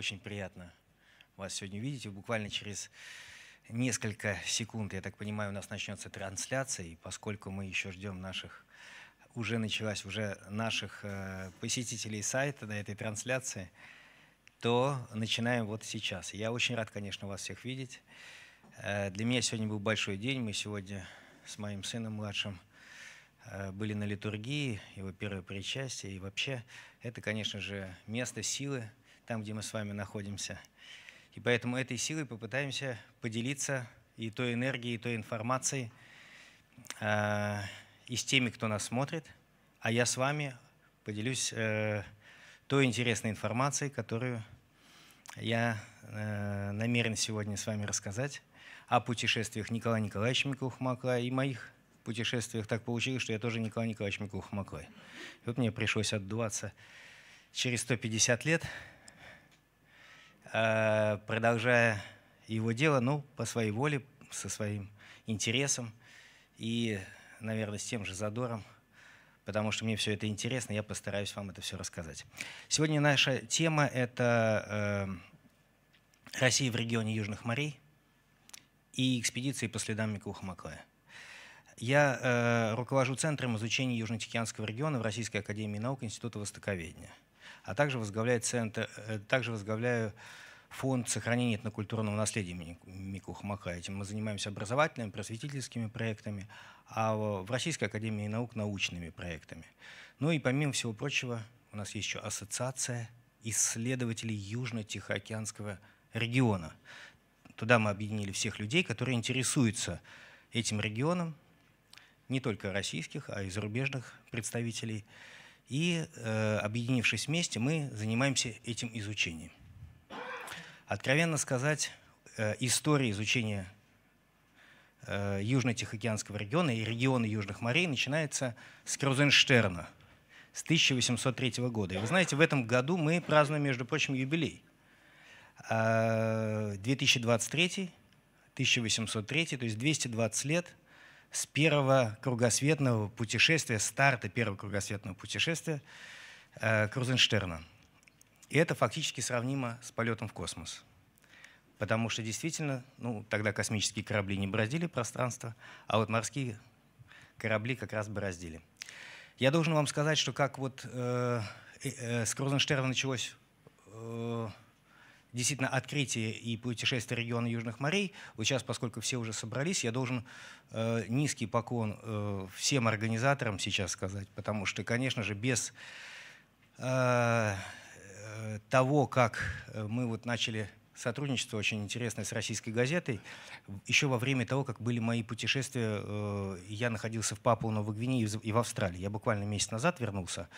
Очень приятно вас сегодня видеть. И буквально через несколько секунд, я так понимаю, у нас начнется трансляция, и поскольку мы еще ждем наших, уже началась уже наших э, посетителей сайта на этой трансляции, то начинаем вот сейчас. Я очень рад, конечно, вас всех видеть. Э, для меня сегодня был большой день. Мы сегодня с моим сыном младшим э, были на литургии, его первое причастие. И вообще это, конечно же, место силы, там, где мы с вами находимся. И поэтому этой силой попытаемся поделиться и той энергией, и той информацией, э, и с теми, кто нас смотрит. А я с вами поделюсь э, той интересной информацией, которую я э, намерен сегодня с вами рассказать о путешествиях Николая Николаевича Микухмакла и моих путешествиях так получилось, что я тоже Николай Николаевич Микухмаклой. И вот мне пришлось отдуваться через 150 лет – Э, продолжая его дело, ну, по своей воле, со своим интересом и, наверное, с тем же задором, потому что мне все это интересно, я постараюсь вам это все рассказать. Сегодня наша тема – это э, Россия в регионе Южных морей и экспедиции по следам Микуха Маклая. Я э, руковожу Центром изучения Южно-Тихоокеанского региона в Российской академии наук Института Востоковедения – а также возглавляю, центр, э, также возглавляю фонд сохранения этнокультурного наследия имени Этим мы занимаемся образовательными, просветительскими проектами, а в Российской академии наук научными проектами. Ну и помимо всего прочего, у нас есть еще ассоциация исследователей Южно-Тихоокеанского региона. Туда мы объединили всех людей, которые интересуются этим регионом, не только российских, а и зарубежных представителей. И, э, объединившись вместе, мы занимаемся этим изучением. Откровенно сказать, э, история изучения э, Южно-Тихоокеанского региона и региона Южных морей начинается с Крузенштерна с 1803 года. И вы знаете, в этом году мы празднуем, между прочим, юбилей. 2023, а, 1803, то есть 220 лет с первого кругосветного путешествия, старта первого кругосветного путешествия э, Крузенштерна. И это фактически сравнимо с полетом в космос. Потому что действительно, ну, тогда космические корабли не бродили пространство, а вот морские корабли как раз бороздили. Я должен вам сказать, что как вот э, э, э с Крузенштерна началось э, действительно открытие и путешествие региона Южных морей. Вот сейчас, поскольку все уже собрались, я должен э, низкий поклон э, всем организаторам сейчас сказать, потому что, конечно же, без э, э того, как э, мы вот начали сотрудничество очень интересное с российской газетой. Еще во время того, как были мои путешествия, э, я находился в Папуа-Новой Гвинее и в Австралии. Я буквально месяц назад вернулся.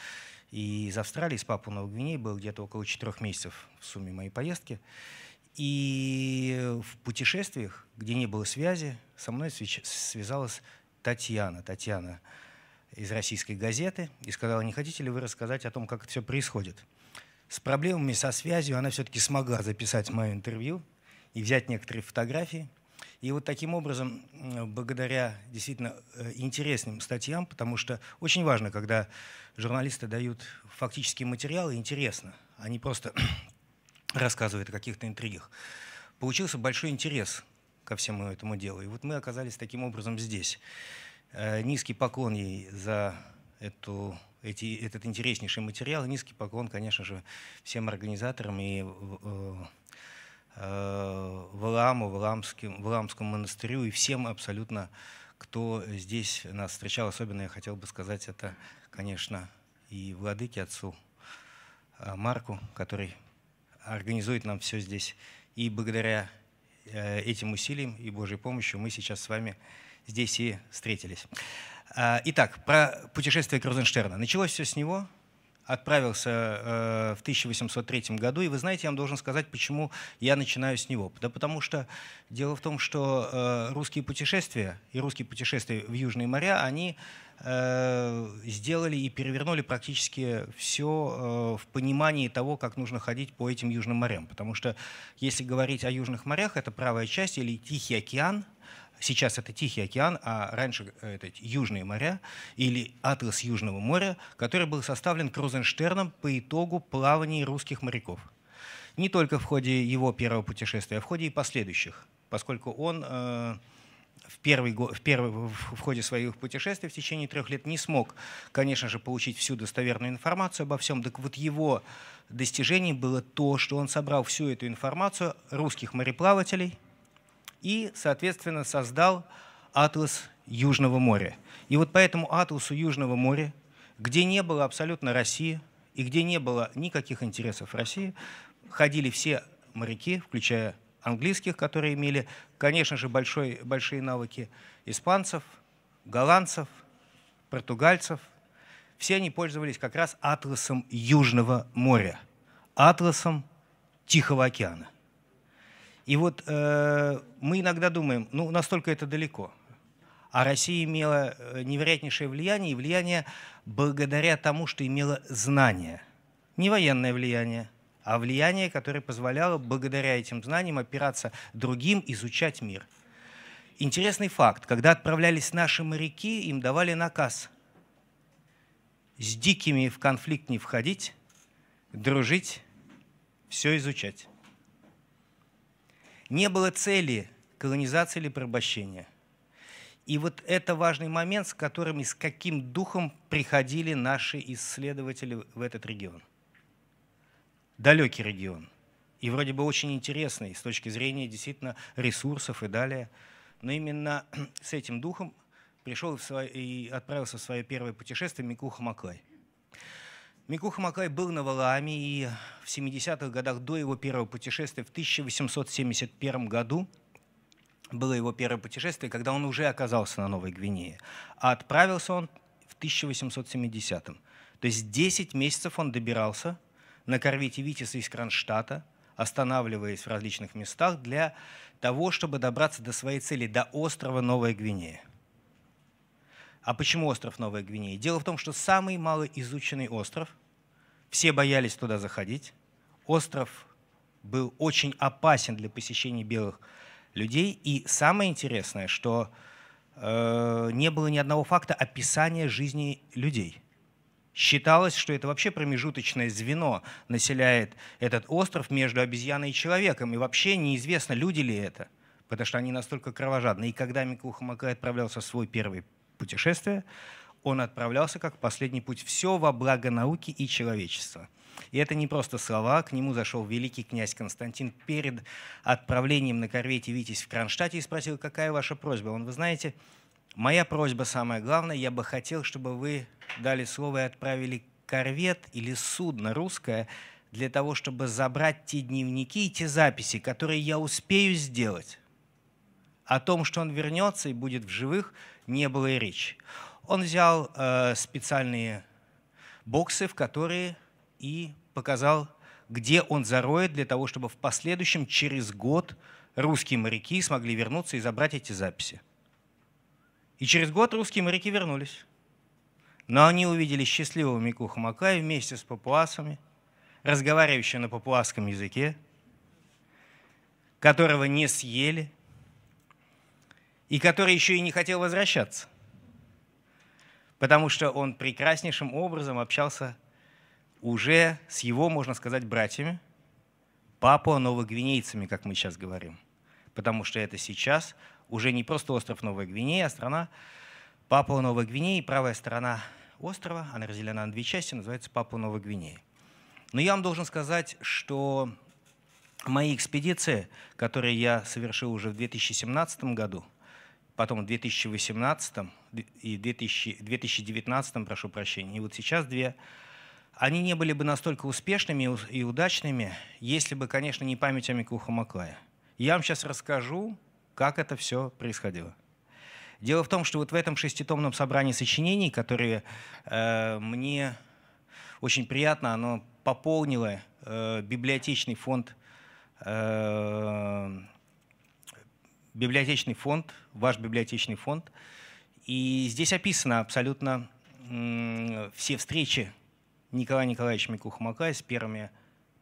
И из Австралии, из Папу Новой Гвинеи был где-то около четырех месяцев в сумме моей поездки. И в путешествиях, где не было связи, со мной связалась Татьяна. Татьяна из российской газеты и сказала, не хотите ли вы рассказать о том, как это все происходит. С проблемами со связью она все-таки смогла записать мое интервью и взять некоторые фотографии – и вот таким образом, благодаря действительно э, интересным статьям, потому что очень важно, когда журналисты дают фактические материалы, интересно, а не просто рассказывают о каких-то интригах. Получился большой интерес ко всему этому делу. И вот мы оказались таким образом здесь. Э, низкий поклон ей за эту, эти, этот интереснейший материал. Низкий поклон, конечно же, всем организаторам и э, Э, Валаму, Валамским, Валамскому монастырю и всем абсолютно, кто здесь нас встречал. Особенно я хотел бы сказать это, конечно, и владыке отцу э, Марку, который организует нам все здесь. И благодаря э, этим усилиям и Божьей помощи мы сейчас с вами здесь и встретились. Итак, про путешествие Крузенштерна. Началось все с него – отправился э, в 1803 году. И вы знаете, я вам должен сказать, почему я начинаю с него. Да потому что дело в том, что э, русские путешествия и русские путешествия в Южные моря, они э, сделали и перевернули практически все э, в понимании того, как нужно ходить по этим Южным морям. Потому что если говорить о Южных морях, это правая часть или Тихий океан, Сейчас это Тихий океан, а раньше э, это Южные моря или атлас Южного моря, который был составлен Крузенштерном по итогу плаваний русских моряков. Не только в ходе его первого путешествия, а в ходе и последующих, поскольку он э, в, первый, в, первый, в ходе своих путешествий в течение трех лет не смог, конечно же, получить всю достоверную информацию обо всем. Так вот его достижением было то, что он собрал всю эту информацию русских мореплавателей – и, соответственно, создал атлас Южного моря. И вот по этому атласу Южного моря, где не было абсолютно России и где не было никаких интересов России, ходили все моряки, включая английских, которые имели, конечно же, большой, большие навыки испанцев, голландцев, португальцев. Все они пользовались как раз атласом Южного моря, атласом Тихого океана. И вот э, мы иногда думаем, ну, настолько это далеко. А Россия имела э, невероятнейшее влияние, и влияние благодаря тому, что имела знания. Не военное влияние, а влияние, которое позволяло благодаря этим знаниям опираться другим, изучать мир. Интересный факт. Когда отправлялись наши моряки, им давали наказ с дикими в конфликт не входить, дружить, все изучать. Не было цели колонизации или порабощения. И вот это важный момент, с которым и с каким духом приходили наши исследователи в этот регион. Далекий регион. И вроде бы очень интересный с точки зрения действительно ресурсов и далее. Но именно с этим духом пришел и отправился в свое первое путешествие Микуха Маклай. Микуха Маклай был на Валааме, и в 70-х годах до его первого путешествия, в 1871 году, было его первое путешествие, когда он уже оказался на Новой Гвинее. А отправился он в 1870 -м. То есть 10 месяцев он добирался на корвете «Витис» из Кронштадта, останавливаясь в различных местах для того, чтобы добраться до своей цели, до острова Новая Гвинея. А почему остров Новая Гвинея? Дело в том, что самый малоизученный остров – все боялись туда заходить. Остров был очень опасен для посещения белых людей. И самое интересное, что э, не было ни одного факта описания жизни людей. Считалось, что это вообще промежуточное звено населяет этот остров между обезьяной и человеком. И вообще неизвестно, люди ли это, потому что они настолько кровожадны. И когда Микуха Макай отправлялся в свой первый путешествие, он отправлялся как последний путь. Все во благо науки и человечества. И это не просто слова, к нему зашел великий князь Константин перед отправлением на корвете «Витязь» в Кронштадте и спросил, какая ваша просьба? Он, вы знаете, моя просьба самая главная, я бы хотел, чтобы вы дали слово и отправили корвет или судно русское для того, чтобы забрать те дневники и те записи, которые я успею сделать. О том, что он вернется и будет в живых, не было и речи он взял э, специальные боксы, в которые и показал, где он зароет, для того, чтобы в последующем, через год, русские моряки смогли вернуться и забрать эти записи. И через год русские моряки вернулись. Но они увидели счастливого Мику Хамакая вместе с папуасами, разговаривающего на папуасском языке, которого не съели, и который еще и не хотел возвращаться потому что он прекраснейшим образом общался уже с его, можно сказать, братьями, папуа-новогвинейцами, как мы сейчас говорим. Потому что это сейчас уже не просто остров Новая Гвинея, а страна папуа Новой Гвинеи, правая сторона острова, она разделена на две части, называется Папуа-Новая Гвинея. Но я вам должен сказать, что мои экспедиции, которые я совершил уже в 2017 году – потом в 2018 и 2000, 2019, прошу прощения, и вот сейчас две, они не были бы настолько успешными и удачными, если бы, конечно, не память о Микуху Маклая. Я вам сейчас расскажу, как это все происходило. Дело в том, что вот в этом шеститомном собрании сочинений, которые э, мне очень приятно, оно пополнило э, библиотечный фонд э, библиотечный фонд, ваш библиотечный фонд. И здесь описано абсолютно все встречи Николая Николаевича Микухмака с первыми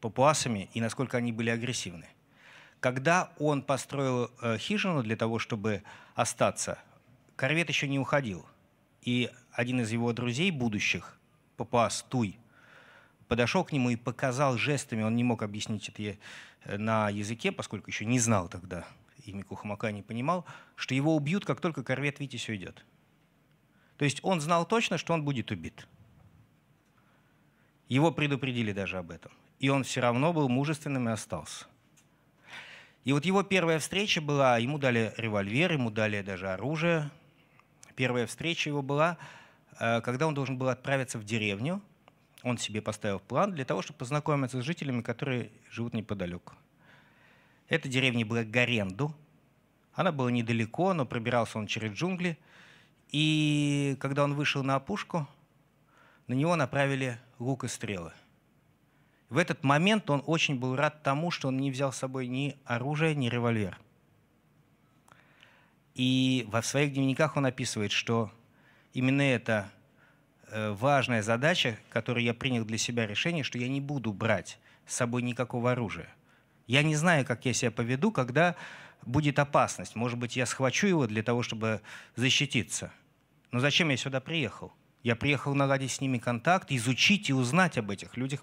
папуасами и насколько они были агрессивны. Когда он построил э, хижину для того, чтобы остаться, корвет еще не уходил. И один из его друзей будущих, папуас Туй, подошел к нему и показал жестами, он не мог объяснить это э, на языке, поскольку еще не знал тогда и не понимал, что его убьют, как только корвет Витязь уйдет. То есть он знал точно, что он будет убит. Его предупредили даже об этом. И он все равно был мужественным и остался. И вот его первая встреча была, ему дали револьвер, ему дали даже оружие. Первая встреча его была, э, когда он должен был отправиться в деревню. Он себе поставил план для того, чтобы познакомиться с жителями, которые живут неподалеку. Эта деревня была Гаренду. Она была недалеко, но пробирался он через джунгли. И когда он вышел на опушку, на него направили лук и стрелы. В этот момент он очень был рад тому, что он не взял с собой ни оружие, ни револьвер. И во своих дневниках он описывает, что именно это э, важная задача, которую я принял для себя решение, что я не буду брать с собой никакого оружия. Я не знаю, как я себя поведу, когда будет опасность. Может быть, я схвачу его для того, чтобы защититься. Но зачем я сюда приехал? Я приехал наладить с ними контакт, изучить и узнать об этих людях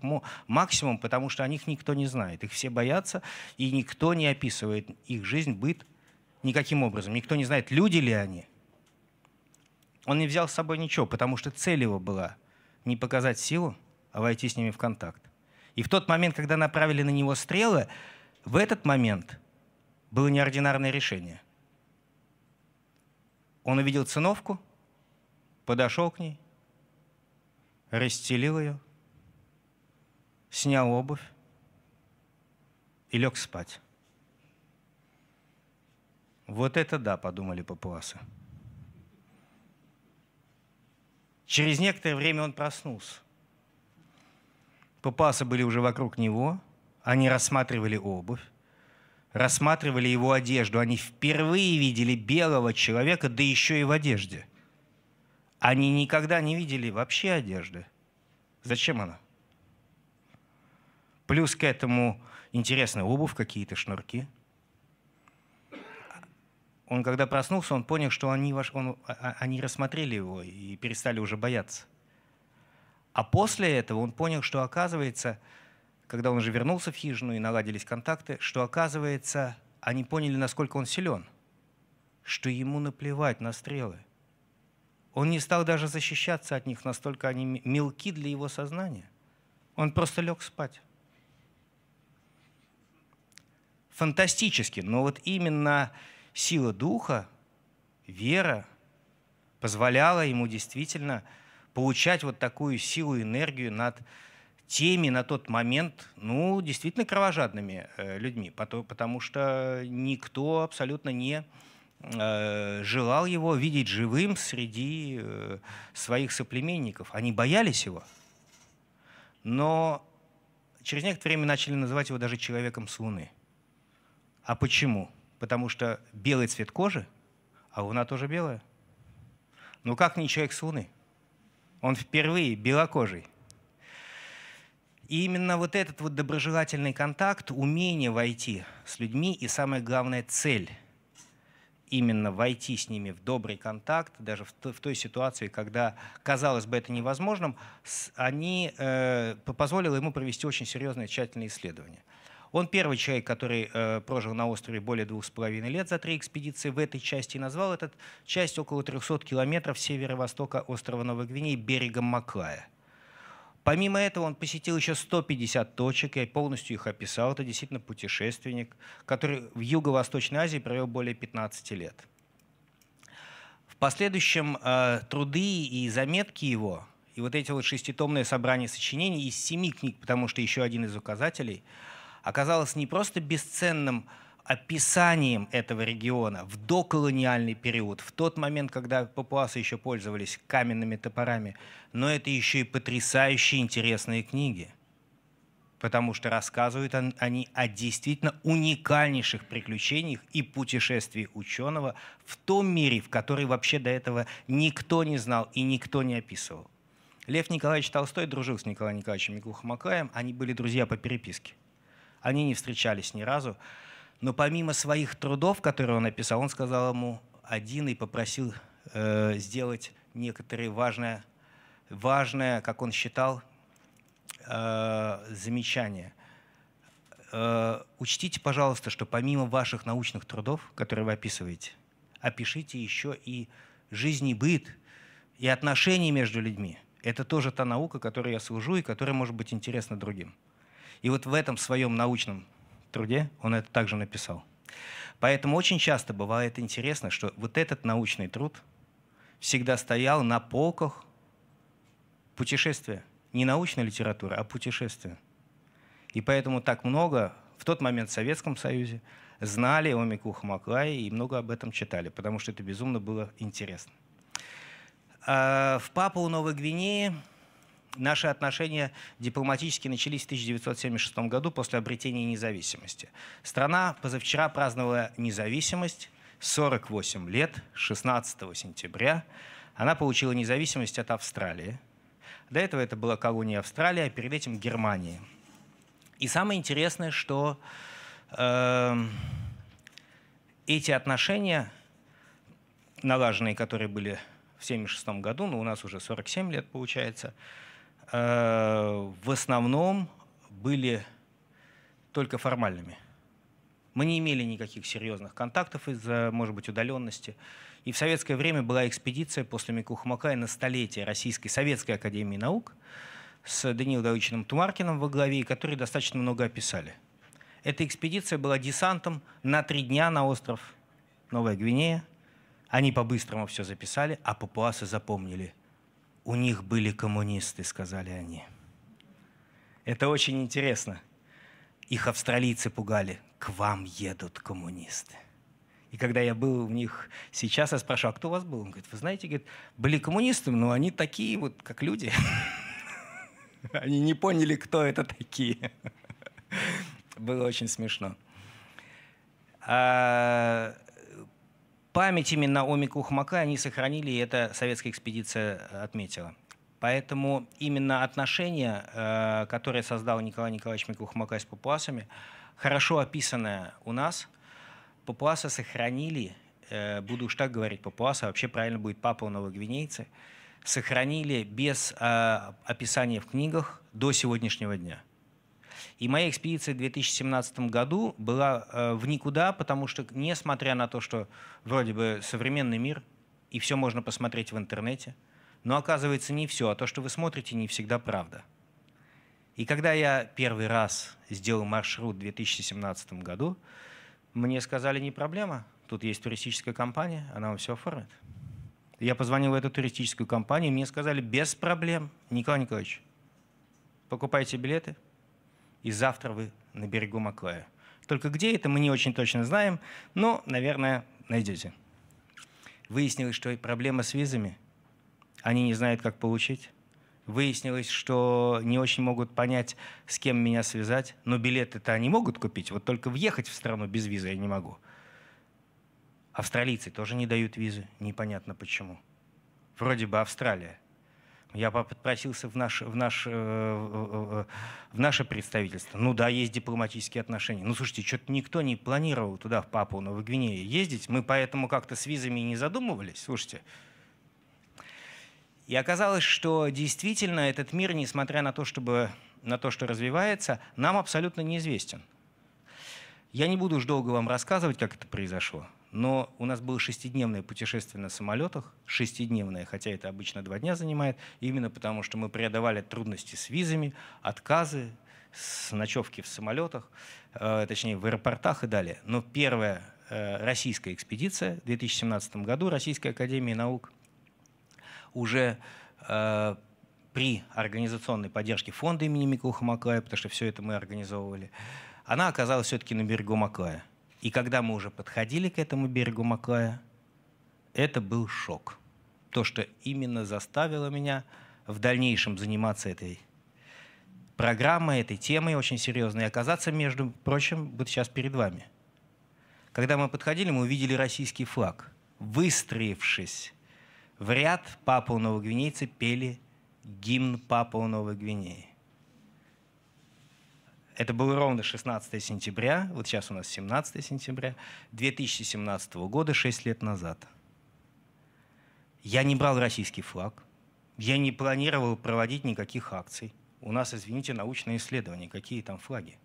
максимум, потому что о них никто не знает. Их все боятся, и никто не описывает их жизнь, быт никаким образом. Никто не знает, люди ли они. Он не взял с собой ничего, потому что цель его была не показать силу, а войти с ними в контакт. И в тот момент, когда направили на него стрелы, в этот момент было неординарное решение. Он увидел циновку, подошел к ней, расстелил ее, снял обувь и лег спать. Вот это да, подумали папуасы. Через некоторое время он проснулся. Папасы были уже вокруг него – они рассматривали обувь, рассматривали его одежду. Они впервые видели белого человека, да еще и в одежде. Они никогда не видели вообще одежды. Зачем она? Плюс к этому интересная обувь, какие-то шнурки. Он, когда проснулся, он понял, что они, он, а, а, они рассмотрели его и перестали уже бояться. А после этого он понял, что, оказывается, когда он уже вернулся в хижину и наладились контакты, что, оказывается, они поняли, насколько он силен, что ему наплевать на стрелы. Он не стал даже защищаться от них, настолько они мелки для его сознания. Он просто лег спать. Фантастически, но вот именно сила духа, вера позволяла ему действительно получать вот такую силу и энергию над теми на тот момент, ну, действительно кровожадными э, людьми, потому что никто абсолютно не э, желал его видеть живым среди э, своих соплеменников. Они боялись его. Но через некоторое время начали называть его даже человеком с Луны. А почему? Потому что белый цвет кожи, а Луна тоже белая. Ну как не человек с Луны? Он впервые белокожий. И именно вот этот вот доброжелательный контакт, умение войти с людьми и, самое главное, цель именно войти с ними в добрый контакт, даже в той ситуации, когда казалось бы это невозможным, они э, позволило ему провести очень серьезное тщательное исследование. Он первый человек, который э, прожил на острове более двух с половиной лет за три экспедиции в этой части назвал этот часть около 300 километров северо-востока острова Новой Гвинеи берегом Маклая – Помимо этого, он посетил еще 150 точек, я полностью их описал. Это действительно путешественник, который в Юго-Восточной Азии провел более 15 лет. В последующем э, труды и заметки его, и вот эти вот шеститомные собрания сочинений из семи книг, потому что еще один из указателей, оказалось не просто бесценным описанием этого региона в доколониальный период, в тот момент, когда папуасы еще пользовались каменными топорами, но это еще и потрясающие интересные книги, потому что рассказывают они о действительно уникальнейших приключениях и путешествии ученого в том мире, в который вообще до этого никто не знал и никто не описывал. Лев Николаевич Толстой дружил с Николаем Николаевичем Микухомакаем, они были друзья по переписке. Они не встречались ни разу. Но помимо своих трудов, которые он написал, он сказал ему один и попросил э, сделать некоторые важные, важные, как он считал, э, замечания. Э, учтите, пожалуйста, что помимо ваших научных трудов, которые вы описываете, опишите еще и жизнь и быт, и отношения между людьми. Это тоже та наука, которой я служу и которая может быть интересна другим. И вот в этом своем научном труде он это также написал. Поэтому очень часто бывает интересно, что вот этот научный труд всегда стоял на полках путешествия. Не научная литература, а путешествия. И поэтому так много в тот момент в Советском Союзе знали о Мику Хамаклае и много об этом читали, потому что это безумно было интересно. А, в Папу Новой Гвинеи Наши отношения дипломатически начались в 1976 году после обретения независимости. Страна позавчера праздновала независимость 48 лет, 16 сентября. Она получила независимость от Австралии. До этого это была колония Австралии, а перед этим Германии. И самое интересное, что э, эти отношения, налаженные, которые были в 1976 году, но ну, у нас уже 47 лет получается, Э, в основном были только формальными. Мы не имели никаких серьезных контактов из-за, может быть, удаленности. И в советское время была экспедиция после Микухамака и на столетие Российской Советской Академии Наук с Даниилом Давыдовичем Тумаркиным во главе, которые достаточно много описали. Эта экспедиция была десантом на три дня на остров Новая Гвинея. Они по-быстрому все записали, а папуасы запомнили у них были коммунисты, сказали они. Это очень интересно. Их австралийцы пугали. К вам едут коммунисты. И когда я был у них сейчас, я спрашиваю, а кто у вас был? Он говорит, вы знаете, были коммунисты, но они такие вот, как люди. Они не поняли, кто это такие. Было очень смешно. А, память именно о Микухмака они сохранили, и это советская экспедиция э, отметила. Поэтому именно отношения, э, которые создал Николай Николаевич Микухмака с папуасами, хорошо описанное у нас, папуасы сохранили, э, буду уж так говорить, папуасы, а вообще правильно будет папа новогвинейцы, сохранили без описания в книгах до сегодняшнего дня. И моя экспедиция в 2017 году была э, в никуда, потому что, несмотря на то, что вроде бы современный мир, и все можно посмотреть в интернете, но оказывается не все, а то, что вы смотрите, не всегда правда. И когда я первый раз сделал маршрут в 2017 году, мне сказали, не проблема, тут есть туристическая компания, она вам все оформит. Я позвонил в эту туристическую компанию, мне сказали, без проблем, Николай Николаевич, покупайте билеты, и завтра вы на берегу Маклая. Только где это мы не очень точно знаем, но, наверное, найдете. Выяснилось, что проблема с визами. Они не знают, как получить. Выяснилось, что не очень могут понять, с кем меня связать. Но билеты-то они могут купить. Вот только въехать в страну без визы я не могу. Австралийцы тоже не дают визы. Непонятно почему. Вроде бы Австралия. Я попросился в, наш, в, наш, э, э, э, в наше представительство. Ну да, есть дипломатические отношения. Ну слушайте, что-то никто не планировал туда, в Папу Новую Гвинею ездить. Мы поэтому как-то с визами не задумывались. Слушайте, и оказалось, что действительно этот мир, несмотря на то, чтобы, на то, что развивается, нам абсолютно неизвестен. Я не буду уж долго вам рассказывать, как это произошло но у нас было шестидневное путешествие на самолетах, шестидневное, хотя это обычно два дня занимает, именно потому что мы преодолевали трудности с визами, отказы, с ночевки в самолетах, э, точнее в аэропортах и далее. Но первая э, российская экспедиция в 2017 году Российской Академии Наук уже э, при организационной поддержке фонда имени Микуха Макая, потому что все это мы организовывали, она оказалась все-таки на берегу Макая – и когда мы уже подходили к этому берегу Маклая, это был шок. То, что именно заставило меня в дальнейшем заниматься этой программой, этой темой очень серьезной, и оказаться, между прочим, вот сейчас перед вами. Когда мы подходили, мы увидели российский флаг. Выстроившись в ряд, папуа-новогвинейцы пели гимн Папуа-Новой Гвинеи. Это было ровно 16 сентября, вот сейчас у нас 17 сентября 2017 года, 6 лет назад. Я не брал российский флаг, я не планировал проводить никаких акций. У нас, извините, научные исследования, какие там флаги.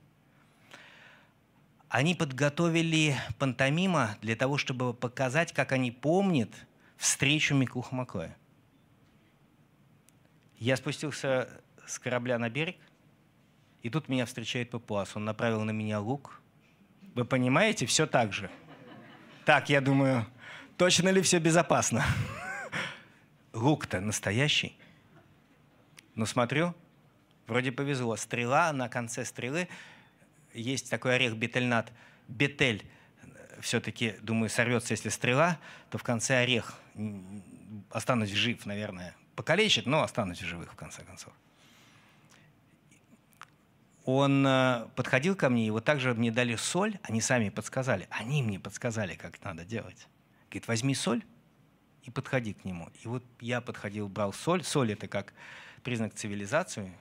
Они подготовили пантомима для того, чтобы показать, как они помнят встречу Миклуха Маклая. Я спустился с корабля на берег – и тут меня встречает Папуас. Он направил на меня лук. Вы понимаете, все так же. Так, я думаю, точно ли все безопасно? Лук-то настоящий. Но смотрю, вроде повезло. Стрела, на конце стрелы есть такой орех бетельнат. Бетель все-таки, думаю, сорвется, если стрела, то в конце орех. Останусь жив, наверное. Покалечит, но останусь в живых, в конце концов он э, подходил ко мне, и вот также мне дали соль, они сами подсказали, они мне подсказали, как надо делать. Говорит, возьми соль и подходи к нему. И вот я подходил, брал соль. Соль – это как признак цивилизации.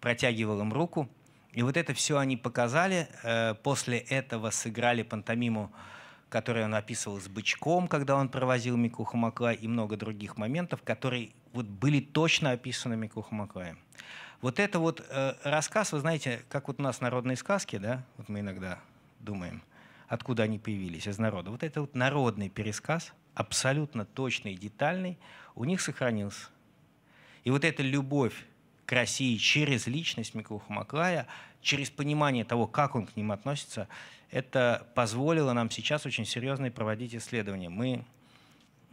Протягивал им руку. И вот это все они показали. Э, после этого сыграли пантомиму, которую он описывал с бычком, когда он провозил Мику Хамакла, и много других моментов, которые вот были точно описаны Мику Хамаклаем. Вот это вот э, рассказ, вы знаете, как вот у нас народные сказки, да, вот мы иногда думаем, откуда они появились, из народа. Вот это вот народный пересказ, абсолютно точный и детальный, у них сохранился. И вот эта любовь к России через личность Микуха Маклая, через понимание того, как он к ним относится, это позволило нам сейчас очень серьезно проводить исследования. Мы,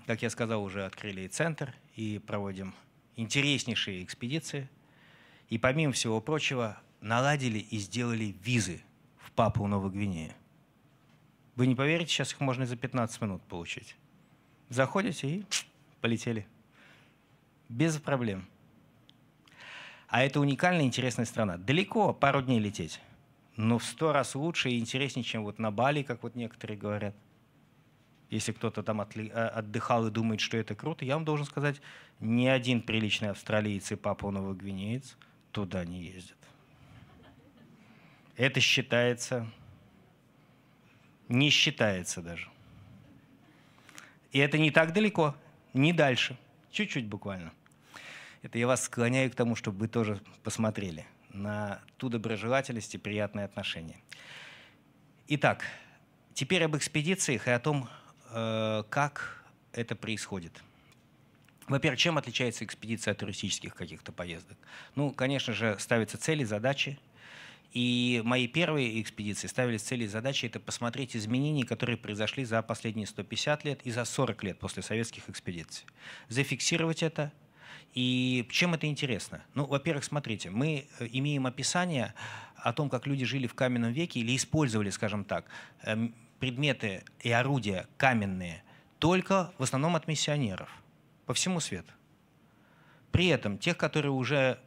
как я сказал, уже открыли и центр, и проводим интереснейшие экспедиции – и помимо всего прочего, наладили и сделали визы в Папу Новой Гвинеи. Вы не поверите, сейчас их можно и за 15 минут получить. Заходите и полетели. Без проблем. А это уникальная, интересная страна. Далеко, пару дней лететь. Но в сто раз лучше и интереснее, чем вот на Бали, как вот некоторые говорят. Если кто-то там э, отдыхал и думает, что это круто, я вам должен сказать, ни один приличный австралиец и папуановый гвинеец – туда не ездят. Это считается, не считается даже. И это не так далеко, не дальше, чуть-чуть буквально. Это я вас склоняю к тому, чтобы вы тоже посмотрели на ту доброжелательность и приятные отношения. Итак, теперь об экспедициях и о том, э, как это происходит – во-первых, чем отличается экспедиция от туристических каких-то поездок? Ну, конечно же, ставятся цели, задачи. И мои первые экспедиции ставились цели и задачи это посмотреть изменения, которые произошли за последние 150 лет и за 40 лет после советских экспедиций. Зафиксировать это, и чем это интересно? Ну, во-первых, смотрите, мы э, имеем описание о том, как люди жили в каменном веке или использовали, скажем так, эм, предметы и орудия каменные только в основном от миссионеров – по всему свету. При этом тех, которые уже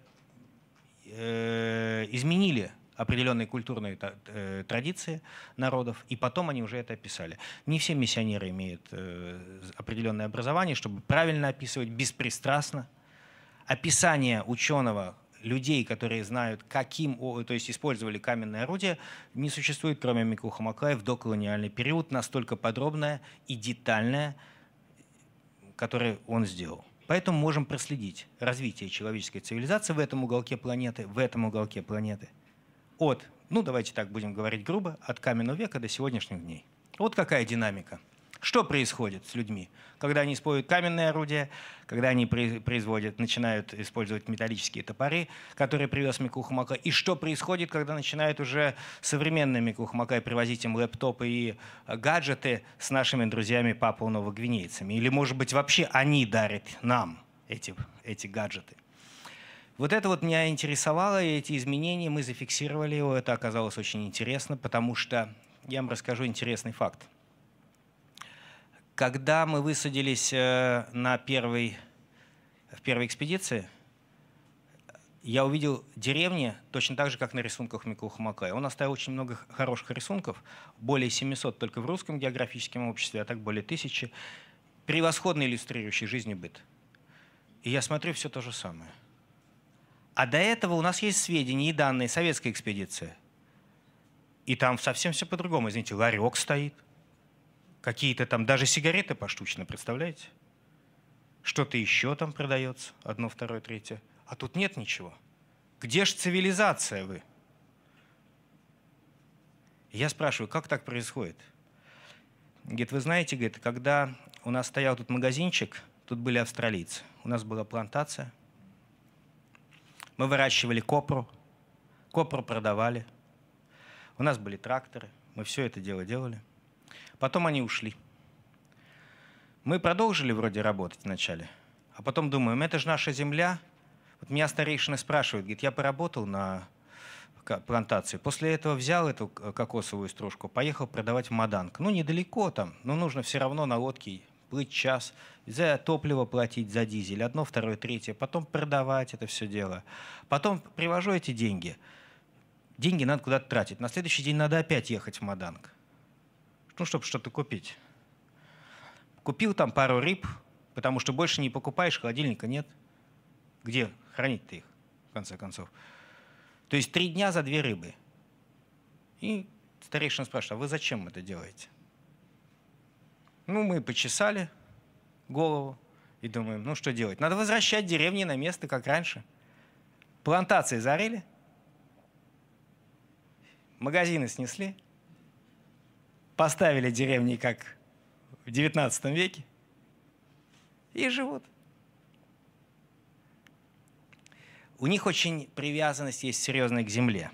э, изменили определенные культурные э, традиции народов, и потом они уже это описали. Не все миссионеры имеют э, определенное образование, чтобы правильно описывать, беспристрастно. Описание ученого людей, которые знают, каким, то есть использовали каменное орудие, не существует, кроме Микуха Маклая, в доколониальный период, настолько подробное и детальное, которые он сделал. Поэтому можем проследить развитие человеческой цивилизации в этом уголке планеты, в этом уголке планеты. От, ну давайте так будем говорить грубо, от каменного века до сегодняшних дней. Вот какая динамика. Что происходит с людьми, когда они используют каменные орудия, когда они производят, начинают использовать металлические топоры, которые привез микухмака? и что происходит, когда начинают уже современные Микухамака привозить им лэптопы и э, гаджеты с нашими друзьями папуа-новогвинейцами? Или, может быть, вообще они дарят нам эти, эти гаджеты? Вот это вот меня интересовало, и эти изменения мы зафиксировали. Это оказалось очень интересно, потому что я вам расскажу интересный факт. Когда мы высадились э, на первой, в первой экспедиции, я увидел деревни точно так же, как на рисунках Мику Хмакая. Он оставил очень много хороших рисунков, более 700 только в русском географическом обществе, а так более тысячи, превосходно иллюстрирующий жизнь и быт. И я смотрю все то же самое. А до этого у нас есть сведения и данные советской экспедиции. И там совсем все по-другому. Извините, ларек стоит – какие-то там даже сигареты поштучно, представляете? Что-то еще там продается, одно, второе, третье. А тут нет ничего. Где же цивилизация вы? Я спрашиваю, как так происходит? Говорит, вы знаете, говорит, когда у нас стоял тут магазинчик, тут были австралийцы, у нас была плантация, мы выращивали копру, копру продавали, у нас были тракторы, мы все это дело делали. Потом они ушли. Мы продолжили вроде работать вначале, а потом думаем, это же наша земля. Вот меня старейшина спрашивает, говорит, я поработал на плантации. После этого взял эту кокосовую стружку, поехал продавать в Маданг. Ну, недалеко там, но нужно все равно на лодке плыть час, за топливо платить, за дизель, одно, второе, третье, потом продавать это все дело. Потом привожу эти деньги. Деньги надо куда-то тратить. На следующий день надо опять ехать в Маданг ну, чтобы что-то купить. Купил там пару рыб, потому что больше не покупаешь, холодильника нет. Где хранить-то их, в конце концов? То есть три дня за две рыбы. И старейшина спрашивает, а вы зачем это делаете? Ну, мы почесали голову и думаем, ну что делать? Надо возвращать деревни на место, как раньше. Плантации зарыли, магазины снесли, поставили деревни как в 19 веке и живут. У них очень привязанность есть серьезная к земле.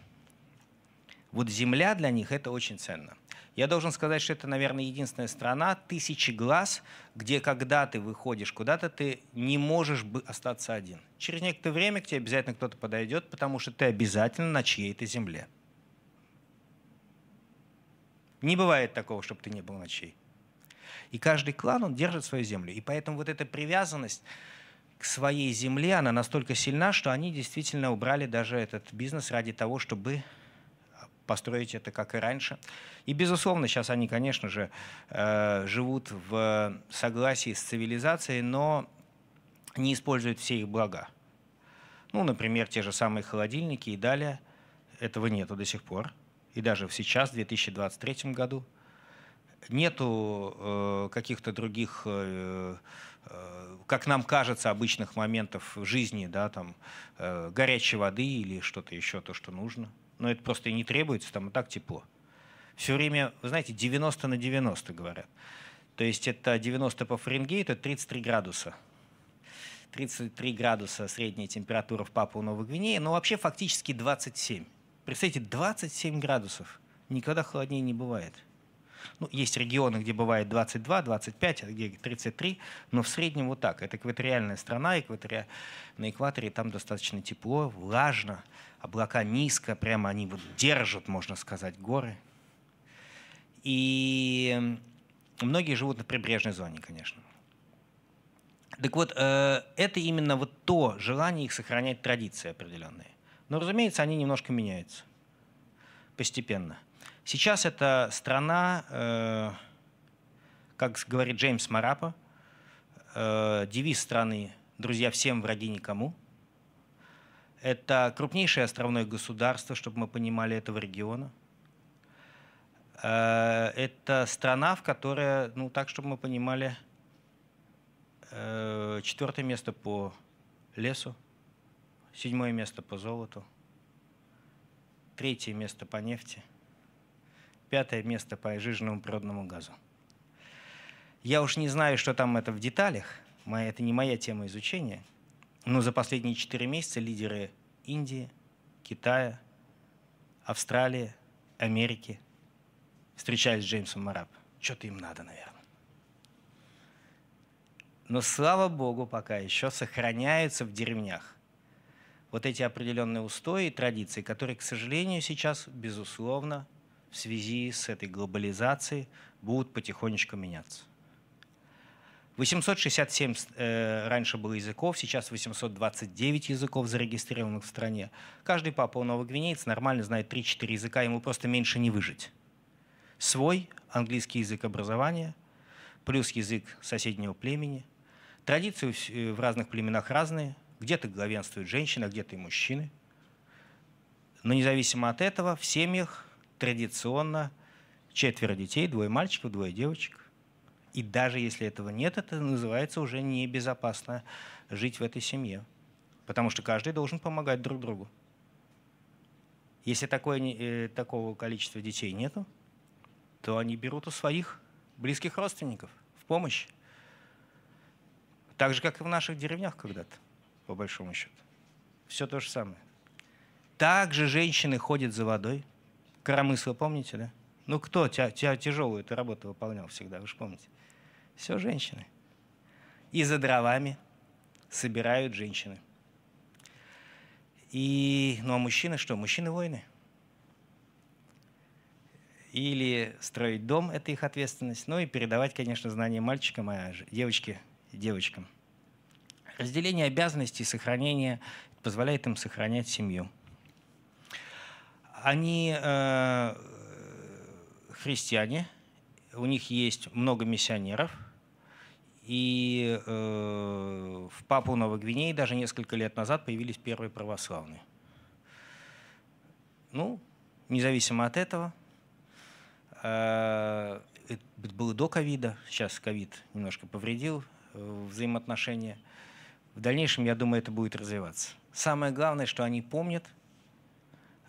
Вот земля для них это очень ценно. Я должен сказать, что это, наверное, единственная страна, тысячи глаз, где когда ты выходишь куда-то, ты не можешь бы остаться один. Через некоторое время к тебе обязательно кто-то подойдет, потому что ты обязательно на чьей-то земле. Не бывает такого, чтобы ты не был ночей. И каждый клан, он держит свою землю. И поэтому вот эта привязанность к своей земле, она настолько сильна, что они действительно убрали даже этот бизнес ради того, чтобы построить это как и раньше. И, безусловно, сейчас они, конечно же, э, живут в согласии с цивилизацией, но не используют все их блага. Ну, например, те же самые холодильники и далее. Этого нету до сих пор и даже сейчас, в 2023 году, нету э, каких-то других, э, э, как нам кажется, обычных моментов в жизни, да, там, э, горячей воды или что-то еще, то, что нужно. Но это просто и не требуется, там и так тепло. Все время, вы знаете, 90 на 90 говорят. То есть это 90 по Фаренгейту, 33 градуса. 33 градуса средняя температура в Папуа Новой Гвинеи, но вообще фактически 27. Представьте, 27 градусов. Никогда холоднее не бывает. Ну, есть регионы, где бывает 22, 25, а где 33, но в среднем вот так. Это экваториальная страна, экватория, на экваторе там достаточно тепло, влажно, облака низко, прямо они вот держат, можно сказать, горы. И многие живут на прибрежной зоне, конечно. Так вот, э, это именно вот то желание их сохранять традиции определенные. Но, разумеется, они немножко меняются постепенно. Сейчас это страна, э, как говорит Джеймс Марапа, э, девиз страны «Друзья всем, враги никому». Это крупнейшее островное государство, чтобы мы понимали этого региона. Э, это страна, в которой, ну так, чтобы мы понимали, э, четвертое место по лесу – седьмое место по золоту, третье место по нефти, пятое место по жиженному природному газу. Я уж не знаю, что там это в деталях, это не моя тема изучения, но за последние четыре месяца лидеры Индии, Китая, Австралии, Америки встречались с Джеймсом Мараб. Что-то им надо, наверное. Но слава богу, пока еще сохраняются в деревнях вот эти определенные устои и традиции, которые, к сожалению, сейчас, безусловно, в связи с этой глобализацией будут потихонечку меняться. 867 э, раньше было языков, сейчас 829 языков зарегистрированных в стране. Каждый папа у новогвинеец нормально знает 3-4 языка, ему просто меньше не выжить. Свой английский язык образования, плюс язык соседнего племени. Традиции в э, разных племенах разные, где-то главенствуют женщины, а где-то и мужчины. Но независимо от этого, в семьях традиционно четверо детей, двое мальчиков, двое девочек. И даже если этого нет, это называется уже небезопасно жить в этой семье. Потому что каждый должен помогать друг другу. Если такое, э, такого количества детей нету, то они берут у своих близких родственников в помощь. Так же, как и в наших деревнях когда-то по большому счету. Все то же самое. Также женщины ходят за водой. Коромысло, помните, да? Ну кто тебя, тебя тяжелую эту работу выполнял всегда, вы же помните. Все женщины. И за дровами собирают женщины. И, ну а мужчины что? Мужчины воины. Или строить дом – это их ответственность. Ну и передавать, конечно, знания мальчикам, а девочки – девочкам. Разделение обязанностей и сохранение позволяет им сохранять семью. Они э, христиане, у них есть много миссионеров, и э, в Папу Новой Гвинеи даже несколько лет назад появились первые православные. Ну, независимо от этого, э, это было до ковида, сейчас ковид немножко повредил э, взаимоотношения – в дальнейшем, я думаю, это будет развиваться. Самое главное, что они помнят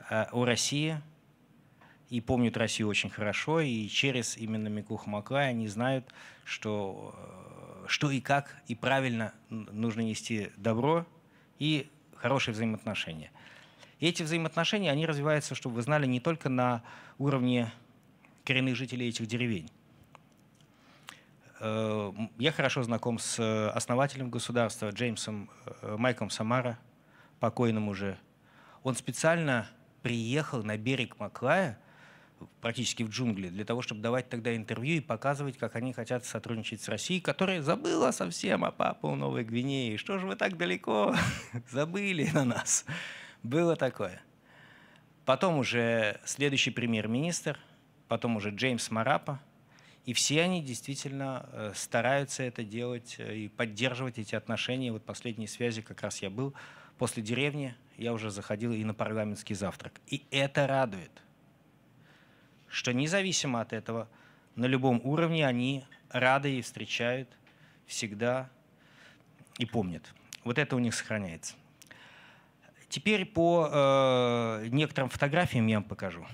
э, о России и помнят Россию очень хорошо, и через именно Микуха Маклая они знают, что, э, что и как, и правильно нужно нести добро и хорошие взаимоотношения. И эти взаимоотношения, они развиваются, чтобы вы знали, не только на уровне коренных жителей этих деревень, Э, я хорошо знаком с э, основателем государства Джеймсом э, Майком Самара, покойным уже. Он специально приехал на берег Маклая, практически в джунгли, для того, чтобы давать тогда интервью и показывать, как они хотят сотрудничать с Россией, которая забыла совсем о папа Новой Гвинеи. Что же вы так далеко? Забыли на нас. Было такое. Потом уже следующий премьер-министр, потом уже Джеймс Марапа – и все они действительно э, стараются это делать э, и поддерживать эти отношения. Вот последние связи как раз я был после деревни, я уже заходил и на парламентский завтрак. И это радует, что независимо от этого, на любом уровне они рады и встречают всегда и помнят. Вот это у них сохраняется. Теперь по э, некоторым фотографиям я вам покажу.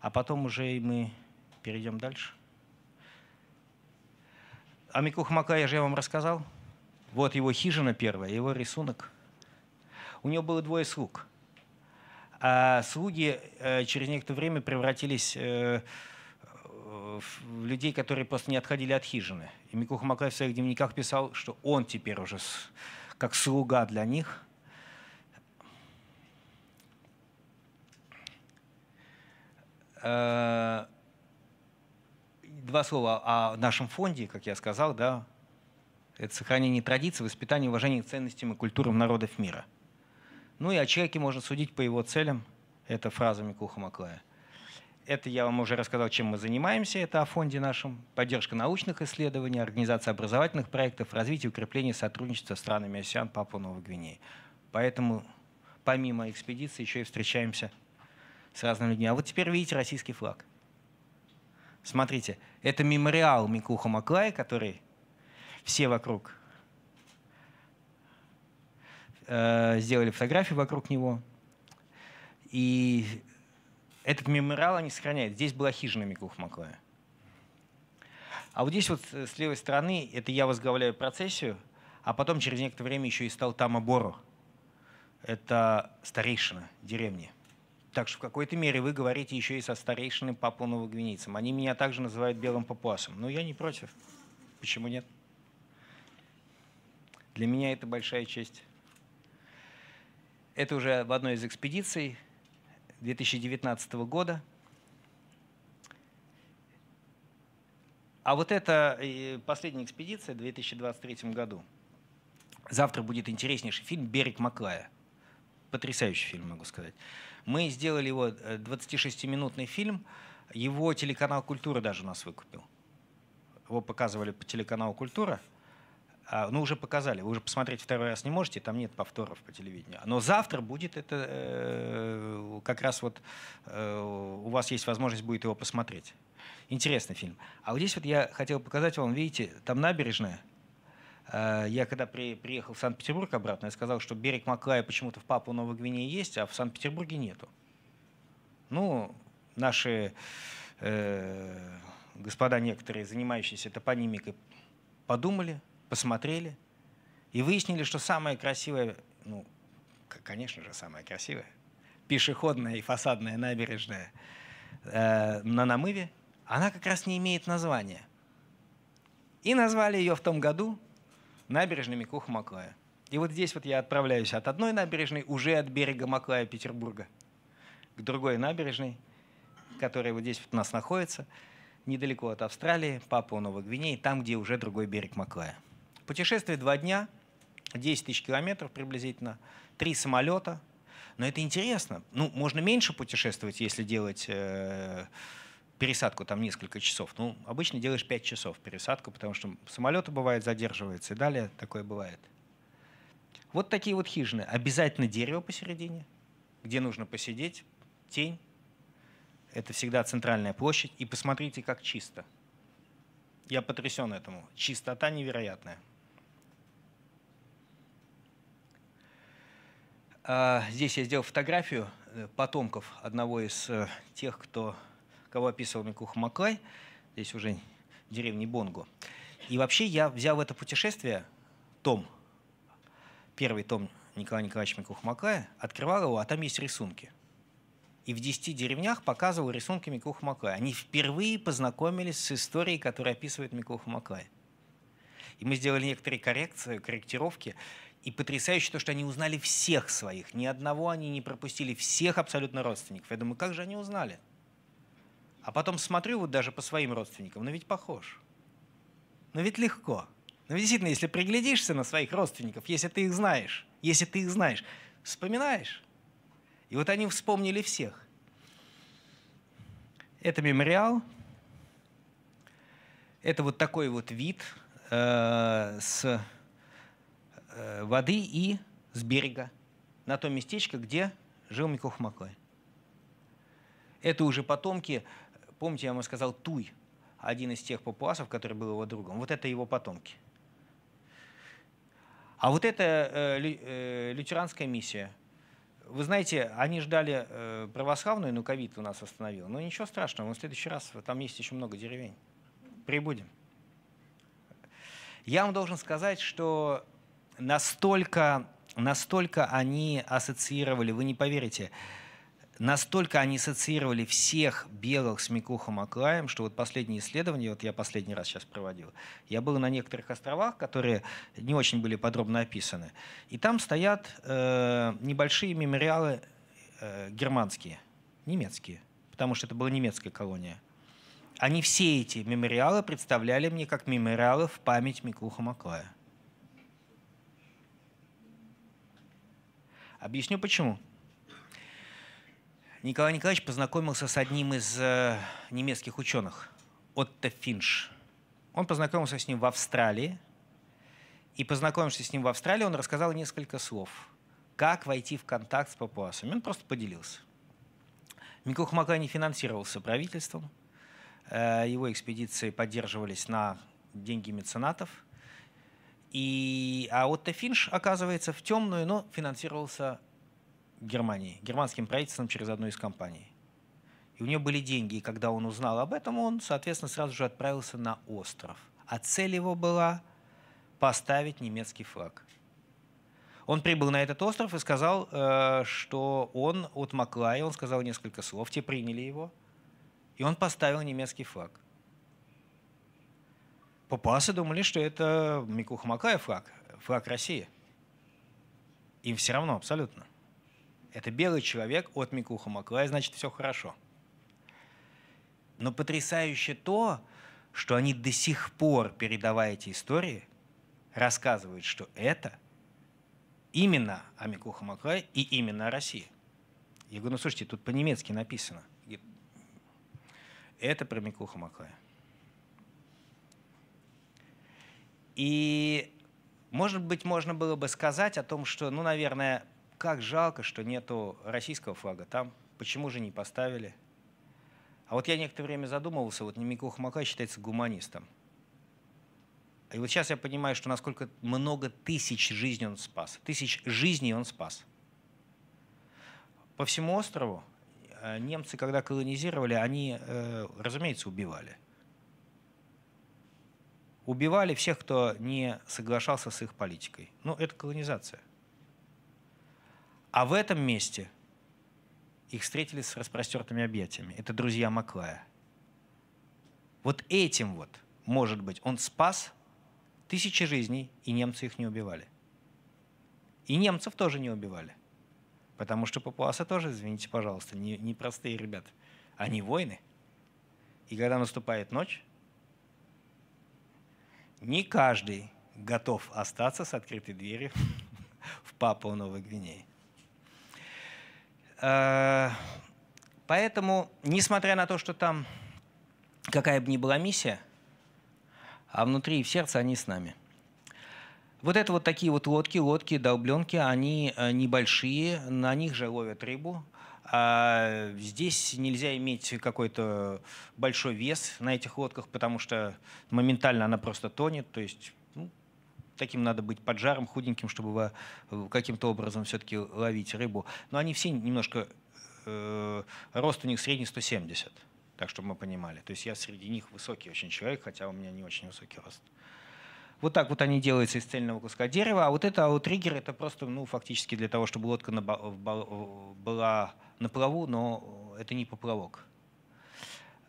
А потом уже и мы Перейдем дальше. О а Микухмака я же я вам рассказал. Вот его хижина первая, его рисунок. У него было двое слуг. А слуги э, через некоторое время превратились э, в людей, которые просто не отходили от хижины. И Микуха Макай в своих дневниках писал, что он теперь уже как слуга для них. А два слова о нашем фонде, как я сказал, да, это сохранение традиций, воспитание уважения к ценностям и культурам народов мира. Ну и о человеке можно судить по его целям, это фраза Микуха Маклая. Это я вам уже рассказал, чем мы занимаемся, это о фонде нашем, поддержка научных исследований, организация образовательных проектов, развитие и укрепление сотрудничества с странами ОСЕАН, Папу Новой Гвинеи. Поэтому помимо экспедиции еще и встречаемся с разными людьми. А вот теперь видите российский флаг. Смотрите, это мемориал Микуха Маклая, который все вокруг э, сделали фотографии вокруг него. И этот мемориал они сохраняют. Здесь была хижина Микуха Маклая. А вот здесь вот э, с левой стороны, это я возглавляю процессию, а потом через некоторое время еще и стал Тама Бору. Это старейшина деревни. Так что в какой-то мере вы говорите еще и со старейшиной Папу Новогвинейцем. Они меня также называют белым папуасом. Но я не против. Почему нет? Для меня это большая честь. Это уже в одной из экспедиций 2019 года. А вот это э, последняя экспедиция в 2023 году. Завтра будет интереснейший фильм «Берег Маклая». Потрясающий фильм, могу сказать. Мы сделали его 26-минутный э, фильм. Его телеканал «Культура» даже нас выкупил. Его показывали по телеканалу «Культура». А, ну, уже показали. Вы уже посмотреть второй раз не можете, там нет повторов по телевидению. Но завтра будет это, э, как раз вот э, у вас есть возможность будет его посмотреть. Интересный фильм. А вот здесь вот я хотел показать вам, видите, там набережная, Э, я когда при, приехал в Санкт-Петербург обратно, я сказал, что берег Маклая почему-то в Папу Новой Гвинеи есть, а в Санкт-Петербурге нету. Ну, наши э, господа некоторые, занимающиеся топонимикой, подумали, посмотрели и выяснили, что самое красивое, ну, конечно же, самое красивое, пешеходная и фасадная набережная э, на Намыве, она как раз не имеет названия. И назвали ее в том году набережными Кухмаклая. И вот здесь вот я отправляюсь от одной набережной, уже от берега Маклая Петербурга, к другой набережной, которая вот здесь вот у нас находится, недалеко от Австралии, Папуа Новой Гвинеи, там, где уже другой берег Маклая. Путешествие два дня, 10 тысяч километров приблизительно, три самолета. Но это интересно. Ну, можно меньше путешествовать, если делать э, пересадку там несколько часов. Ну, обычно делаешь 5 часов пересадку, потому что самолеты бывает задерживается и далее такое бывает. Вот такие вот хижины. Обязательно дерево посередине, где нужно посидеть, тень. Это всегда центральная площадь. И посмотрите, как чисто. Я потрясен этому. Чистота невероятная. А, здесь я сделал фотографию э, потомков одного из э, тех, кто кого описывал Микух Макай, здесь уже деревни Бонго. И вообще я взял в это путешествие том, первый том Николая Николаевича Микухмакая, открывал его, а там есть рисунки. И в 10 деревнях показывал рисунки Микухмакая. Они впервые познакомились с историей, которую описывает Микухмакай. И мы сделали некоторые коррекции, корректировки. И потрясающе то, что они узнали всех своих. Ни одного они не пропустили, всех абсолютно родственников. Я думаю, как же они узнали? А потом смотрю вот даже по своим родственникам, но ну ведь похож. Но ну ведь легко. Но ну ведь действительно, если приглядишься на своих родственников, если ты их знаешь, если ты их знаешь, вспоминаешь. И вот они вспомнили всех. Это мемориал. Это вот такой вот вид э, с э, воды и с берега на то местечко, где жил Микух Маклай. Это уже потомки Помните, я вам сказал Туй, один из тех папуасов, который был его другом. Вот это его потомки. А вот эта э, э, лютеранская миссия. Вы знаете, они ждали э, православную, но ковид у нас остановил. Но ничего страшного, мы в следующий раз, там есть еще много деревень. Прибудем. Я вам должен сказать, что настолько, настолько они ассоциировали, вы не поверите, настолько они ассоциировали всех белых с Микухом Аклаем, что вот последние исследования, вот я последний раз сейчас проводил, я был на некоторых островах, которые не очень были подробно описаны, и там стоят э, небольшие мемориалы э, германские, немецкие, потому что это была немецкая колония. Они все эти мемориалы представляли мне как мемориалы в память Микуха Маклая. Объясню почему. Николай Николаевич познакомился с одним из э, немецких ученых, Отто Финш. Он познакомился с ним в Австралии. И познакомившись с ним в Австралии, он рассказал несколько слов, как войти в контакт с папуасами. Он просто поделился. Микухмака не финансировался правительством. Э, его экспедиции поддерживались на деньги меценатов. И, а Отто Финш, оказывается, в темную, но финансировался Германии, германским правительством через одну из компаний. И у него были деньги, и когда он узнал об этом, он, соответственно, сразу же отправился на остров. А цель его была поставить немецкий флаг. Он прибыл на этот остров и сказал, э, что он от Маклая, он сказал несколько слов, те приняли его, и он поставил немецкий флаг. Папуасы думали, что это Микуха Маклая флаг, флаг России. Им все равно абсолютно. Это белый человек от Микуха Маклая, значит, все хорошо. Но потрясающе то, что они до сих пор, передавая эти истории, рассказывают, что это именно о Микуха Маклае и именно о России. Я говорю, ну слушайте, тут по-немецки написано. Это про Микуха Маклая. И, может быть, можно было бы сказать о том, что, ну, наверное, как жалко, что нету российского флага там, почему же не поставили? А вот я некоторое время задумывался, вот Немико Хмака считается гуманистом. И вот сейчас я понимаю, что насколько много тысяч жизней он спас. Тысяч жизней он спас. По всему острову э, немцы, когда колонизировали, они, э, разумеется, убивали. Убивали всех, кто не соглашался с их политикой. Ну, это колонизация. А в этом месте их встретили с распростертыми объятиями. Это друзья Маклая. Вот этим вот, может быть, он спас тысячи жизней, и немцы их не убивали. И немцев тоже не убивали. Потому что папуасы тоже, извините, пожалуйста, не, простые ребята. Они воины. И когда наступает ночь, не каждый готов остаться с открытой дверью в Папуа Новой Гвинеи. Э, поэтому, несмотря на то, что там какая бы ни была миссия, а внутри и в сердце они с нами. Вот это вот такие вот лодки, лодки, долбленки, они э, небольшие, на них же ловят рыбу. А здесь нельзя иметь какой-то большой вес на этих лодках, потому что моментально она просто тонет, то есть таким надо быть поджаром, худеньким, чтобы э, каким-то образом все-таки ловить рыбу. Но они все немножко, э, рост у них средний 170, так чтобы мы понимали. То есть я среди них высокий очень человек, хотя у меня не очень высокий рост. Вот так вот они делаются из цельного куска дерева, а вот это аутриггер это просто, ну, фактически для того, чтобы лодка на, была на плаву, но это не поплавок.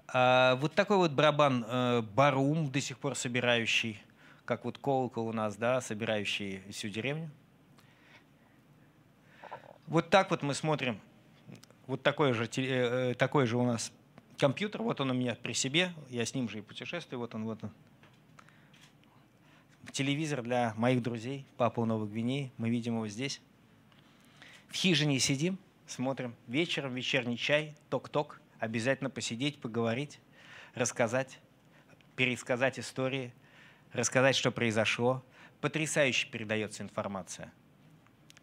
А, вот такой вот барабан э, барум до сих пор собирающий как вот колокол у нас, да, собирающий всю деревню. Вот так вот мы смотрим. Вот такой же, э, э, такой же у нас компьютер, вот он у меня при себе, я с ним же и путешествую, вот он, вот он. Телевизор для моих друзей, папа у Новой Гвинеи, мы видим его здесь. В хижине сидим, смотрим, вечером вечерний чай, ток-ток, обязательно посидеть, поговорить, рассказать, пересказать истории – рассказать, что произошло. Потрясающе передается информация.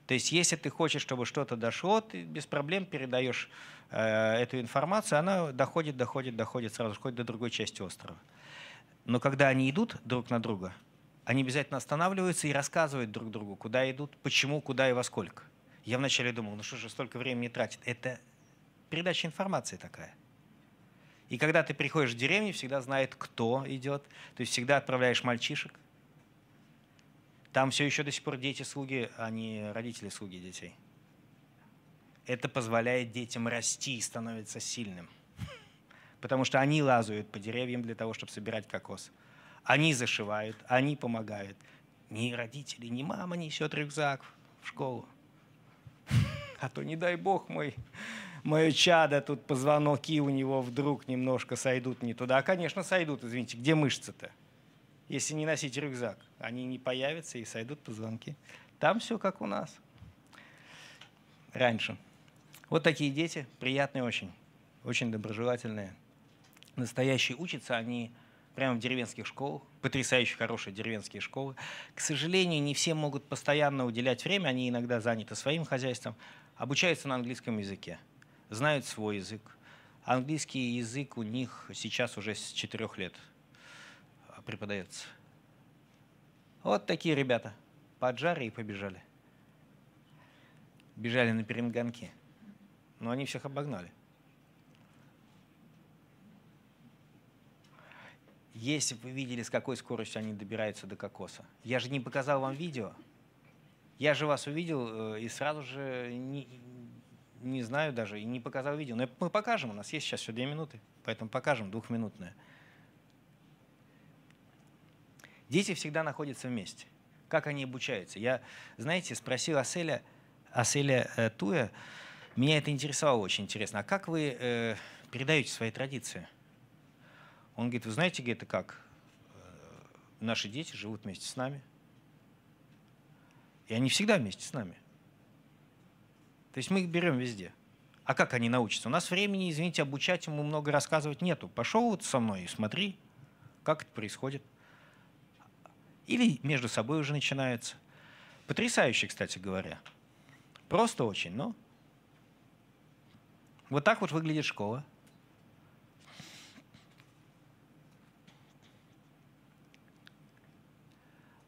То есть, если ты хочешь, чтобы что-то дошло, ты без проблем передаешь э, эту информацию, она доходит, доходит, доходит сразу, хоть до другой части острова. Но когда они идут друг на друга, они обязательно останавливаются и рассказывают друг другу, куда идут, почему, куда и во сколько. Я вначале думал, ну что же столько времени тратит. Это передача информации такая. И когда ты приходишь в деревню, всегда знает, кто идет. То есть всегда отправляешь мальчишек. Там все еще до сих пор дети-слуги, а не родители-слуги детей. Это позволяет детям расти и становиться сильным. Потому что они лазают по деревьям для того, чтобы собирать кокос. Они зашивают, они помогают. Ни родители, ни мама несет рюкзак в школу. А то, не дай бог, мой мое чадо, тут позвонки у него вдруг немножко сойдут не туда. А, конечно, сойдут, извините, где мышцы-то? Если не носить рюкзак, они не появятся и сойдут позвонки. Там все как у нас. Раньше. Вот такие дети, приятные очень, очень доброжелательные. Настоящие учатся они прямо в деревенских школах, потрясающе хорошие деревенские школы. К сожалению, не все могут постоянно уделять время, они иногда заняты своим хозяйством, обучаются на английском языке знают свой язык. Английский язык у них сейчас уже с четырех лет а, преподается. Вот такие ребята. Поджали и побежали. Бежали на перемганке. Но они всех обогнали. Если бы вы видели, с какой скоростью они добираются до кокоса. Я же не показал вам видео. Я же вас увидел э, и сразу же не знаю даже и не показал видео. Но мы покажем, у нас есть сейчас все две минуты, поэтому покажем двухминутное. Дети всегда находятся вместе. Как они обучаются? Я, знаете, спросил Аселя, Аселя э, Туя, меня это интересовало очень интересно. А как вы э, передаете свои традиции? Он говорит, вы знаете, где это как? Э, наши дети живут вместе с нами. И они всегда вместе с нами. То есть мы их берем везде. А как они научатся? У нас времени, извините, обучать ему много рассказывать нету. Пошел вот со мной и смотри, как это происходит. Или между собой уже начинается. Потрясающе, кстати говоря. Просто очень, но... Вот так вот выглядит школа.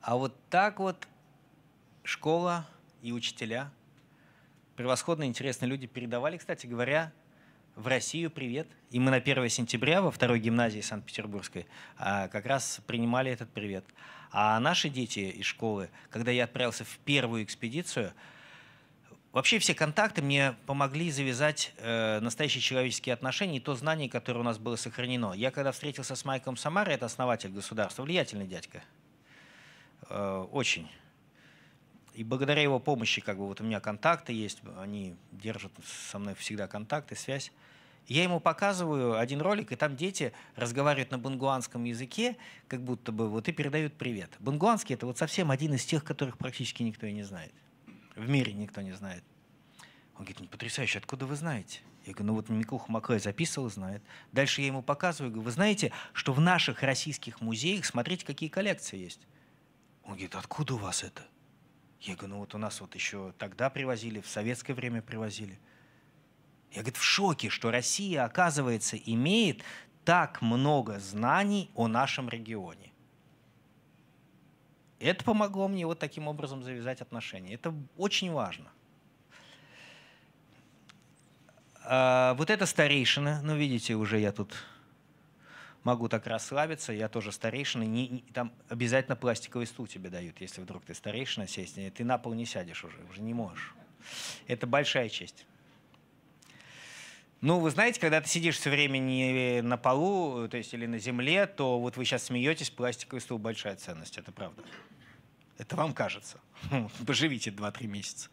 А вот так вот школа и учителя – превосходно интересные люди передавали, кстати говоря, в Россию привет. И мы на 1 сентября во второй гимназии Санкт-Петербургской а, как раз принимали этот привет. А наши дети из школы, когда я отправился в первую экспедицию, вообще все контакты мне помогли завязать э, настоящие человеческие отношения и то знание, которое у нас было сохранено. Я когда встретился с Майком Самарой, это основатель государства, влиятельный дядька, э, очень и благодаря его помощи, как бы вот у меня контакты есть, они держат со мной всегда контакты, связь. Я ему показываю один ролик, и там дети разговаривают на бунгуанском языке, как будто бы вот и передают привет. Бунгуанский это вот совсем один из тех, которых практически никто и не знает. В мире никто не знает. Он говорит, «Ну, потрясающе, откуда вы знаете? Я говорю, ну вот Микуха Маклай записывал, знает. Дальше я ему показываю, говорю, вы знаете, что в наших российских музеях, смотрите, какие коллекции есть. Он говорит, откуда у вас это? Я говорю, ну вот у нас вот еще тогда привозили, в советское время привозили. Я, говорю, в шоке, что Россия, оказывается, имеет так много знаний о нашем регионе. Это помогло мне вот таким образом завязать отношения. Это очень важно. А, вот эта старейшина. Ну, видите, уже я тут могу так расслабиться, я тоже старейшина, не, не, там обязательно пластиковый стул тебе дают, если вдруг ты старейшина сесть, и ты на пол не сядешь уже, уже не можешь. Это большая честь. Ну, вы знаете, когда ты сидишь все время не э, на полу, то есть или на земле, то вот вы сейчас смеетесь, пластиковый стул большая ценность, это правда. Это вам кажется. Поживите 2-3 месяца.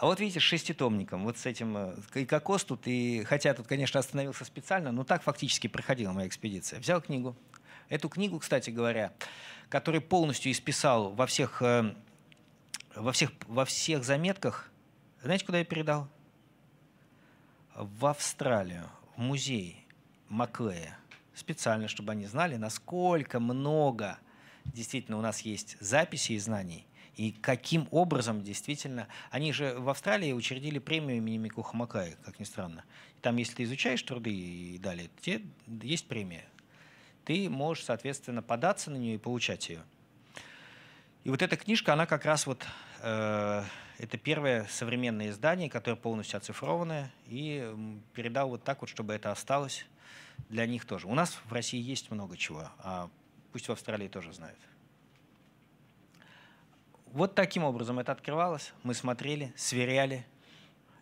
А вот видите, с шеститомником, вот с этим, э, и кокос тут, и, хотя тут, конечно, остановился специально, но так фактически проходила моя экспедиция. Взял книгу. Эту книгу, кстати говоря, который полностью исписал во всех, э, во всех, во всех заметках, знаете, куда я передал? В Австралию, в музей Маклея. Специально, чтобы они знали, насколько много действительно у нас есть записей и знаний, и каким образом действительно... Они же в Австралии учредили премию имени Микуха Макая, как ни странно. Там, если ты изучаешь труды и далее, тебе есть премия. Ты можешь, соответственно, податься на нее и получать ее. И вот эта книжка, она как раз вот... Э, это первое современное издание, которое полностью оцифрованное, и передал вот так вот, чтобы это осталось для них тоже. У нас в России есть много чего, а пусть в Австралии тоже знают вот таким образом это открывалось. Мы смотрели, сверяли,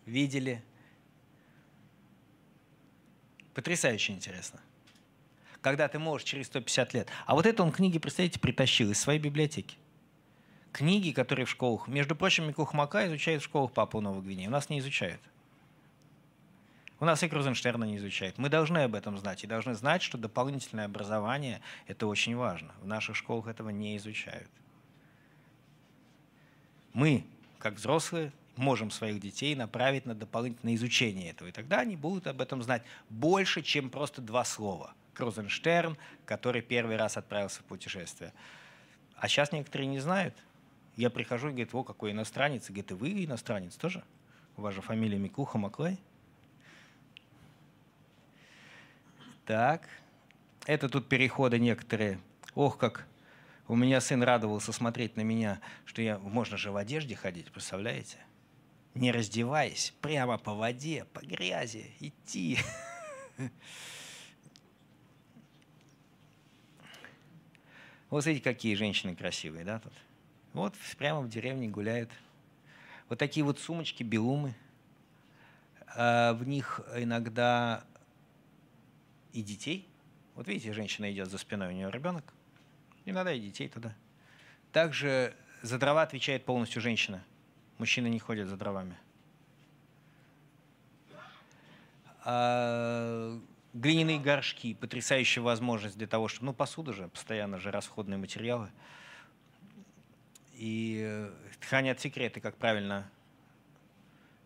видели. Потрясающе интересно. Когда ты можешь через 150 лет. А вот это он книги, представляете, притащил из своей библиотеки. Книги, которые в школах. Между прочим, Мику Хмака изучают в школах Папу Новой Гвинеи. У нас не изучают. У нас и Крузенштерна не изучают. Мы должны об этом знать. И должны знать, что дополнительное образование – это очень важно. В наших школах этого не изучают мы, как взрослые, можем своих детей направить на дополнительное изучение этого. И тогда они будут об этом знать больше, чем просто два слова. Крузенштерн, который первый раз отправился в путешествие. А сейчас некоторые не знают. Я прихожу и говорю: о, какой иностранец. И говорит, и вы иностранец тоже? У вас же фамилия Микуха Маклей? Так. Это тут переходы некоторые. Ох, как у меня сын радовался смотреть на меня, что я, можно же в одежде ходить, представляете? Не раздеваясь, прямо по воде, по грязи идти. Вот смотрите, какие женщины красивые, да, тут? Вот прямо в деревне гуляют. Вот такие вот сумочки, белумы. А, в них иногда и детей. Вот видите, женщина идет за спиной, у нее ребенок. Не надо и детей тогда. Также за дрова отвечает полностью женщина. Мужчины не ходят за дровами. А, глиняные горшки, потрясающая возможность для того, чтобы, ну, посуда же, постоянно же расходные материалы. И э, хранят секреты, как правильно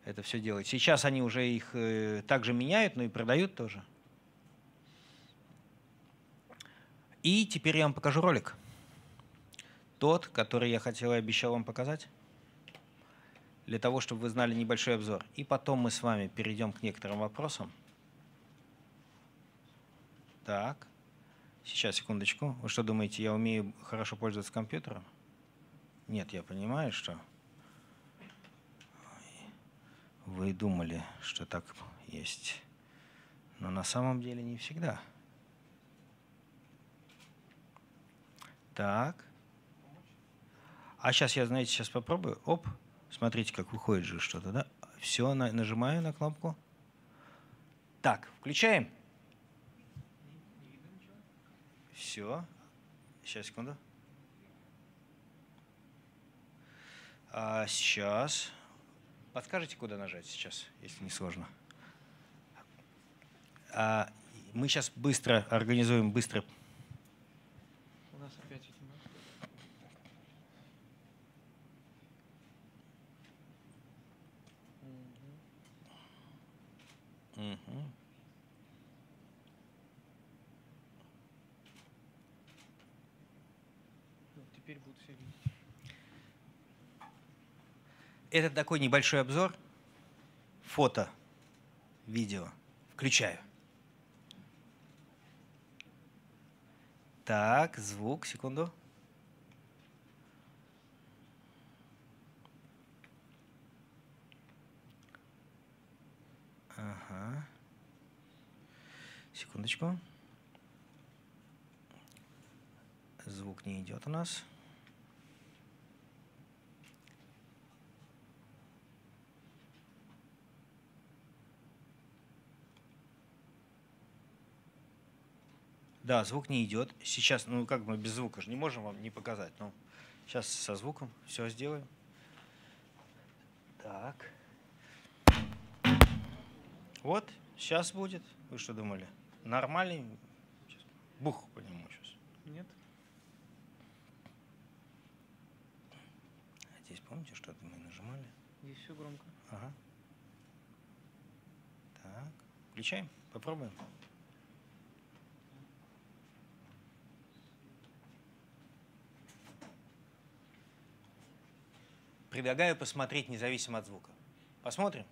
это все делать. Сейчас они уже их э, также меняют, но и продают тоже. И теперь я вам покажу ролик. Тот, который я хотел и обещал вам показать. Для того, чтобы вы знали небольшой обзор. И потом мы с вами перейдем к некоторым вопросам. Так. Сейчас, секундочку. Вы что думаете, я умею хорошо пользоваться компьютером? Нет, я понимаю, что вы думали, что так есть. Но на самом деле не всегда. Так. А сейчас я, знаете, сейчас попробую. Оп. Смотрите, как выходит же что-то, да? Все, на, нажимаю на кнопку. Так, включаем. Все. Сейчас, секунду. А сейчас. Подскажите, куда нажать сейчас, если не сложно. А, мы сейчас быстро организуем быстро это такой небольшой обзор. Фото, видео. Включаю. Так, звук, секунду. Ага. Секундочку. Звук не идет у нас. Да, звук не идет. Сейчас, ну как мы без звука же не можем вам не показать. но сейчас со звуком все сделаем. Так. Вот, сейчас будет. Вы что думали? Нормальный? Сейчас. Бух по нему сейчас. Нет. А здесь помните, что-то мы нажимали? Здесь все громко. Ага. Так. Включаем? Попробуем? Предлагаю посмотреть независимо от звука. Посмотрим?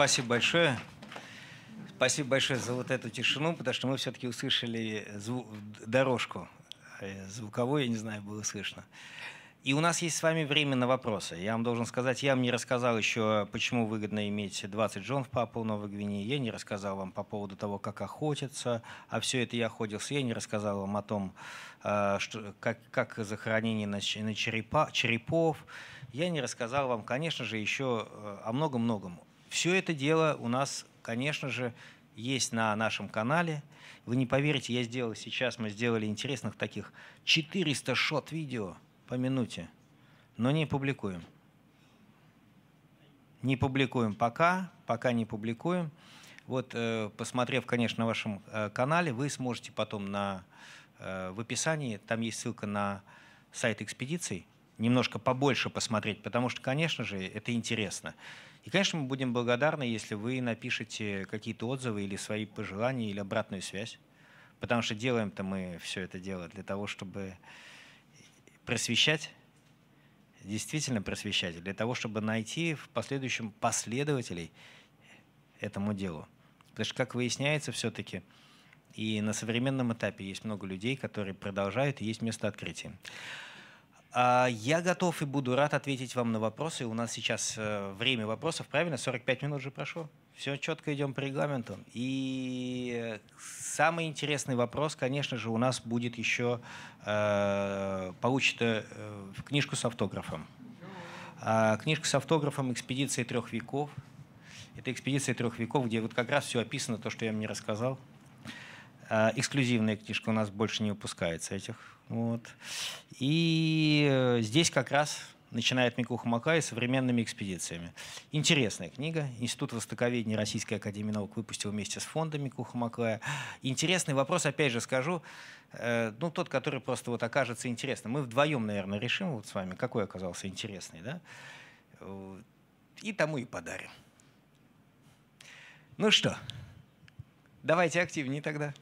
Спасибо большое. Спасибо большое за вот эту тишину, потому что мы все-таки услышали зву- дорожку э, звуковую, я не знаю, было слышно. И у нас есть с вами время на вопросы. Я вам должен сказать, я вам не рассказал еще, почему выгодно иметь 20 джонов в Папу, Новой Гвинеи. Я не рассказал вам по поводу того, как охотиться, а все это я охотился. Я не рассказал вам о том, э, что, как, как захоронение на, на черепа, черепов. Я не рассказал вам, конечно же, еще э, о многом-многом. Все это дело у нас, конечно же, есть на нашем канале. Вы не поверите, я сделал сейчас, мы сделали интересных таких 400 шот видео по минуте, но не публикуем. Не публикуем пока, пока не публикуем. Вот, э, посмотрев, конечно, на вашем э, канале, вы сможете потом на, э, в описании, там есть ссылка на сайт экспедиций, немножко побольше посмотреть, потому что, конечно же, это интересно. И, конечно, мы будем благодарны, если вы напишете какие-то отзывы или свои пожелания, или обратную связь. Потому что делаем-то мы все это дело для того, чтобы просвещать, действительно просвещать, для того, чтобы найти в последующем последователей этому делу. Потому что, как выясняется, все-таки и на современном этапе есть много людей, которые продолжают, и есть место открытия. А, я готов и буду рад ответить вам на вопросы. У нас сейчас э, время вопросов, правильно? 45 минут уже прошло. Все четко идем по регламенту. И самый интересный вопрос, конечно же, у нас будет еще э, получится э, книжку с автографом. Э, книжка с автографом «Экспедиции трех веков». Это «Экспедиция трех веков», где вот как раз все описано, то, что я вам не рассказал. А, эксклюзивная книжка у нас больше не выпускается этих. Вот. И э, здесь как раз начинает Микуха Макай современными экспедициями. Интересная книга. Институт востоковедения Российской Академии Наук выпустил вместе с фондом Микуха Макая. Интересный вопрос, опять же скажу, э, ну, тот, который просто вот окажется интересным. Мы вдвоем, наверное, решим вот с вами, какой оказался интересный, да? И тому и подарим. Ну что, давайте активнее тогда.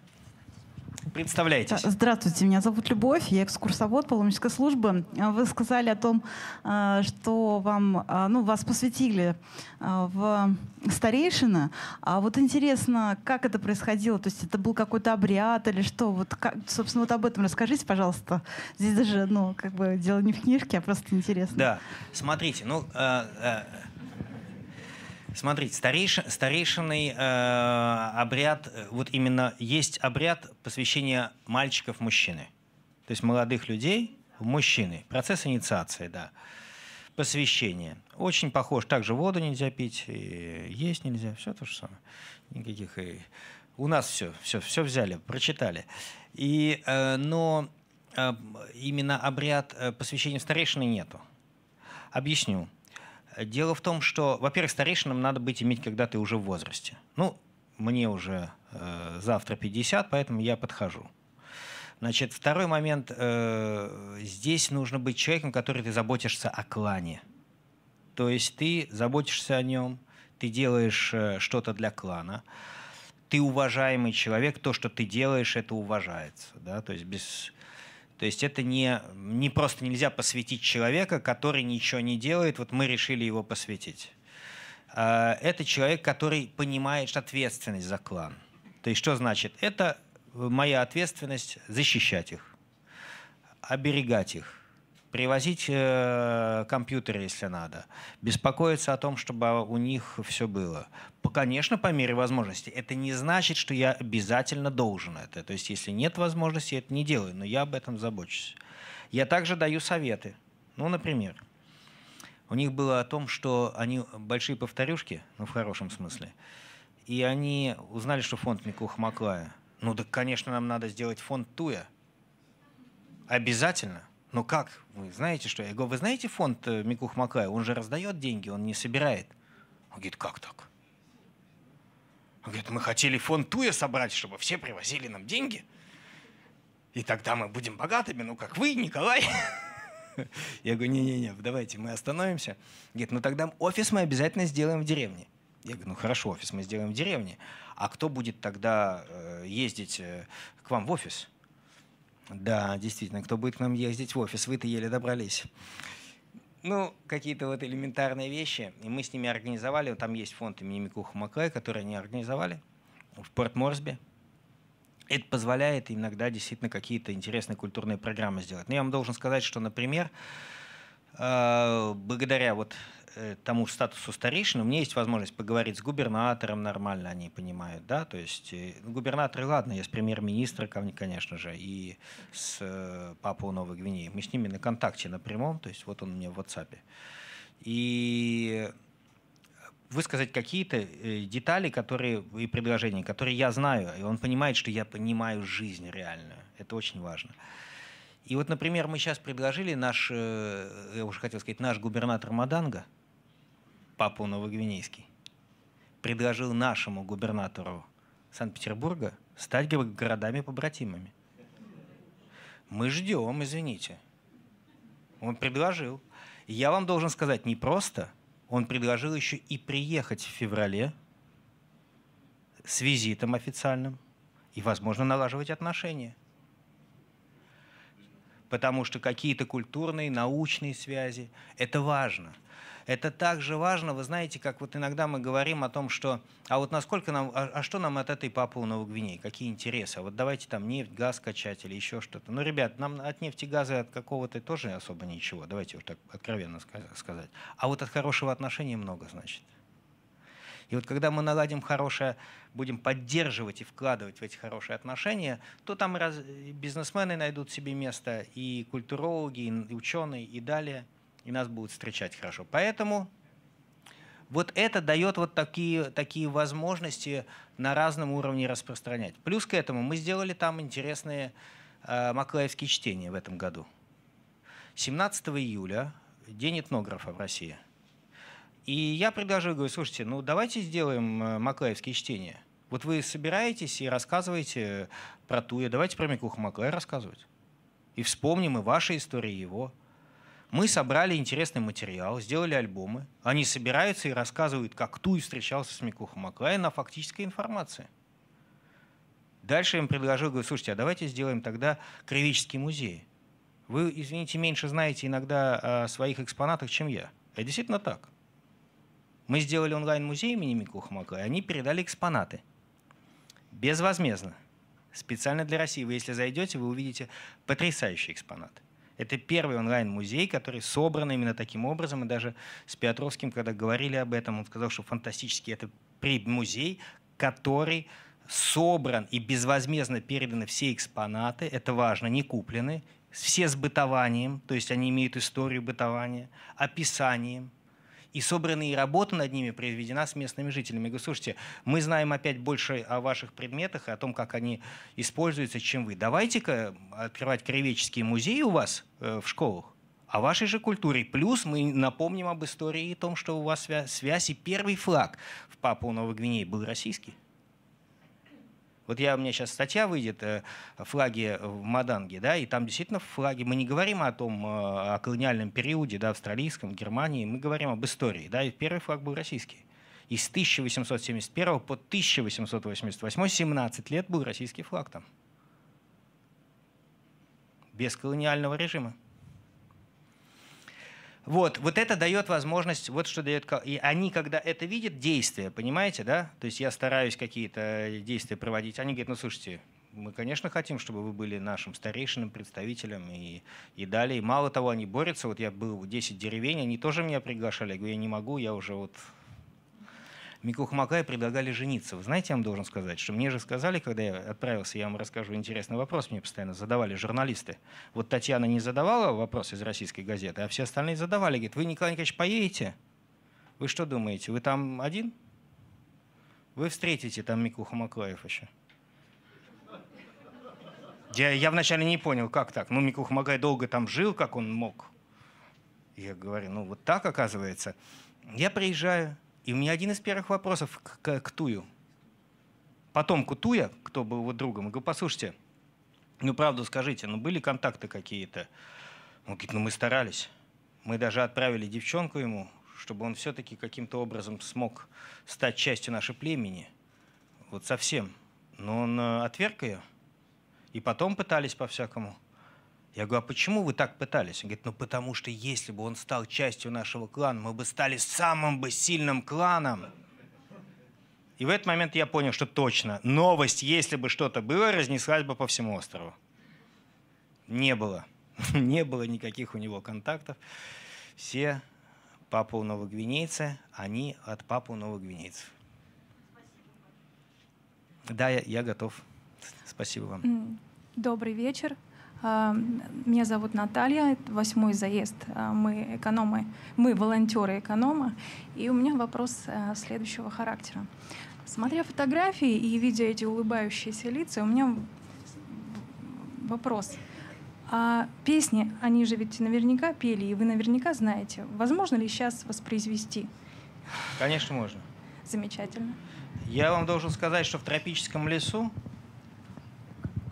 Представляйтесь. Э, здравствуйте, меня зовут Любовь, я экскурсовод паломнической службы. Вы сказали о том, э, что вам, э, ну, вас посвятили в старейшина. А вот интересно, как это происходило? То есть это был какой-то обряд или что? Вот, как, собственно, вот об этом расскажите, пожалуйста. Здесь даже, ну, как бы дело не в книжке, а просто интересно. Да, смотрите, ну, э, э, Смотрите, старейшин, старейшинный э, обряд, э, вот именно есть обряд посвящения мальчиков мужчины. То есть молодых людей в мужчины. Процесс инициации, да. Посвящение. Очень похож. Также воду нельзя пить, и есть нельзя. Все то же самое. Никаких и... У нас все, все, все взяли, прочитали. И, э, но э, именно обряд э, посвящения старейшины нету. Объясню. Дело в том, что, во-первых, старейшинам надо быть иметь, когда ты уже в возрасте. Ну, мне уже э, завтра 50, поэтому я подхожу. Значит, второй момент. Э, здесь нужно быть человеком, который ты заботишься о клане. То есть ты заботишься о нем, ты делаешь э, что-то для клана. Ты уважаемый человек, то, что ты делаешь, это уважается. Да? То есть без то есть это не, не просто нельзя посвятить человека, который ничего не делает, вот мы решили его посвятить. А, это человек, который понимает ответственность за клан. То есть что значит? Это моя ответственность защищать их, оберегать их, привозить э, компьютеры, если надо, беспокоиться о том, чтобы у них все было. Конечно, по мере возможности. Это не значит, что я обязательно должен это. То есть, если нет возможности, я это не делаю, но я об этом забочусь. Я также даю советы. Ну, например, у них было о том, что они большие повторюшки, ну, в хорошем смысле, и они узнали, что фонд Микуха Маклая. Ну, так, конечно, нам надо сделать фонд Туя. Обязательно. Но как? Вы знаете, что я говорю? Вы знаете фонд э, Микух Макая? Он же раздает деньги, он не собирает. Он говорит, как так? Он говорит, мы хотели фонд Туя собрать, чтобы все привозили нам деньги. И тогда мы будем богатыми, ну как вы, Николай. Я говорю, не-не-не, давайте мы остановимся. Говорит, ну тогда офис мы обязательно сделаем в деревне. Я говорю, ну хорошо, офис мы сделаем в деревне. А кто будет тогда э, ездить э, к вам в офис? Да, действительно, кто будет к нам ездить в офис? Вы-то еле добрались. Ну, какие-то вот элементарные вещи. И мы с ними организовали. Там есть фонд имени Микуха Маклая, который они организовали в Порт-Морсби. Это позволяет иногда действительно какие-то интересные культурные программы сделать. Но я вам должен сказать, что, например, э, благодаря вот Э, тому статусу старейшины, у меня есть возможность поговорить с губернатором нормально, они понимают, да, то есть э, ну, губернаторы, ладно, я с премьер министром конечно же, и с э, папой Новой Гвинеи, мы с ними на контакте на прямом, то есть вот он мне в WhatsApp. И высказать какие-то детали, которые и предложения, которые я знаю, и он понимает, что я понимаю жизнь реальную. Это очень важно. И вот, например, мы сейчас предложили наш, я уже хотел сказать, наш губернатор Маданга – Папу Новогвинейский предложил нашему губернатору Санкт-Петербурга стать городами-побратимами. Мы ждем, извините. Он предложил. я вам должен сказать, не просто. Он предложил еще и приехать в феврале с визитом официальным и, возможно, налаживать отношения. Потому что какие-то культурные, научные связи – это важно – это также важно, вы знаете, как вот иногда мы говорим о том, что, а вот насколько нам, а, а что нам от этой Папуа Новой Гвинеи, какие интересы, а вот давайте там нефть, газ качать или еще что-то. Ну, ребят, нам от нефти, газа, от какого-то тоже особо ничего, давайте вот так откровенно сказать. А вот от хорошего отношения много, значит. И вот когда мы наладим хорошее, будем поддерживать и вкладывать в эти хорошие отношения, то там и бизнесмены найдут себе место, и культурологи, и ученые, и далее – и нас будут встречать хорошо. Поэтому вот это дает вот такие, такие возможности на разном уровне распространять. Плюс к этому мы сделали там интересные э, маклаевские чтения в этом году. 17 июля День этнографа в России. И я предложил, говорю, слушайте, ну давайте сделаем э, маклаевские чтения. Вот вы собираетесь и рассказываете про Туя, давайте про Микуха Маклая рассказывать. И вспомним и ваши истории, и его. Мы собрали интересный материал, сделали альбомы. Они собираются и рассказывают, как Туй встречался с Микухом Аклаем на фактической информации. Дальше я им предложил, говорю, слушайте, а давайте сделаем тогда Кривический музей. Вы, извините, меньше знаете иногда о своих экспонатах, чем я. Это действительно так. Мы сделали онлайн-музей имени Микуха Маклая, они передали экспонаты. Безвозмездно. Специально для России. Вы, если зайдете, вы увидите потрясающий экспонат. Это первый онлайн-музей, который собран именно таким образом. И даже с Петровским, когда говорили об этом, он сказал, что фантастически это музей, который собран и безвозмездно переданы все экспонаты, это важно, не куплены, все с бытованием, то есть они имеют историю бытования, описанием, и собраны и работа над ними произведена с местными жителями. Я говорю, слушайте, мы знаем опять больше о ваших предметах и о том, как они используются, чем вы. Давайте-ка открывать краеведческие музеи у вас э, в школах о вашей же культуре. Плюс мы напомним об истории и о том, что у вас связь, и первый флаг в Папуа Новой Гвинеи был российский. Вот я, у меня сейчас статья выйдет, э, флаги в Маданге, да, и там действительно флаги, мы не говорим о том, э, о колониальном периоде, да, австралийском, Германии, мы говорим об истории, да, и первый флаг был российский. И с 1871 по 1888, 17 лет был российский флаг там. Без колониального режима. Вот, вот это дает возможность, вот что дает, и они, когда это видят, действия, понимаете, да? То есть я стараюсь какие-то э, действия проводить, они говорят, ну слушайте, мы, конечно, хотим, чтобы вы были нашим старейшиным представителем и, и далее. И мало того, они борются. Вот я был 10 деревень, они тоже меня приглашали. Я говорю, я не могу, я уже вот Микуха Макая предлагали жениться. Вы знаете, я вам должен сказать, что мне же сказали, когда я отправился, я вам расскажу интересный вопрос, мне постоянно задавали журналисты. Вот Татьяна не задавала вопрос из российской газеты, а все остальные задавали. Говорит, вы, Николай Николаевич, поедете? Вы что думаете, вы там один? Вы встретите там Микуха Маклаев еще. Я, я вначале не понял, как так. Ну, Микуха Макай долго там жил, как он мог. Я говорю, ну вот так оказывается. Я приезжаю, и у меня один из первых вопросов к, к, к Тую. Потомку Туя, кто был его другом, я говорю, послушайте, ну правду скажите, ну были контакты какие-то? Он говорит, ну мы старались. Мы даже отправили девчонку ему, чтобы он все-таки каким-то образом смог стать частью нашей племени. Вот совсем. Но он э, отверг ее. И потом пытались по-всякому. Я говорю, а почему вы так пытались? Он говорит, ну потому что если бы он стал частью нашего клана, мы бы стали самым бы сильным кланом. И в этот момент я понял, что точно, новость, если бы что-то было, разнеслась бы по всему острову. Не было. Не было никаких у него контактов. Все папу новогвинейцы, они от папу новогвинейцев. Да, я, я готов. Спасибо вам. Добрый вечер. Меня зовут Наталья, это восьмой заезд. А, мы экономы, мы волонтеры эконома. И у меня вопрос э, следующего характера. Смотря фотографии и видя эти улыбающиеся лица, у меня вопрос. А песни, они же ведь наверняка пели, и вы наверняка знаете. Возможно ли сейчас воспроизвести? Конечно, можно. Замечательно. Я вам должен сказать, что в тропическом лесу,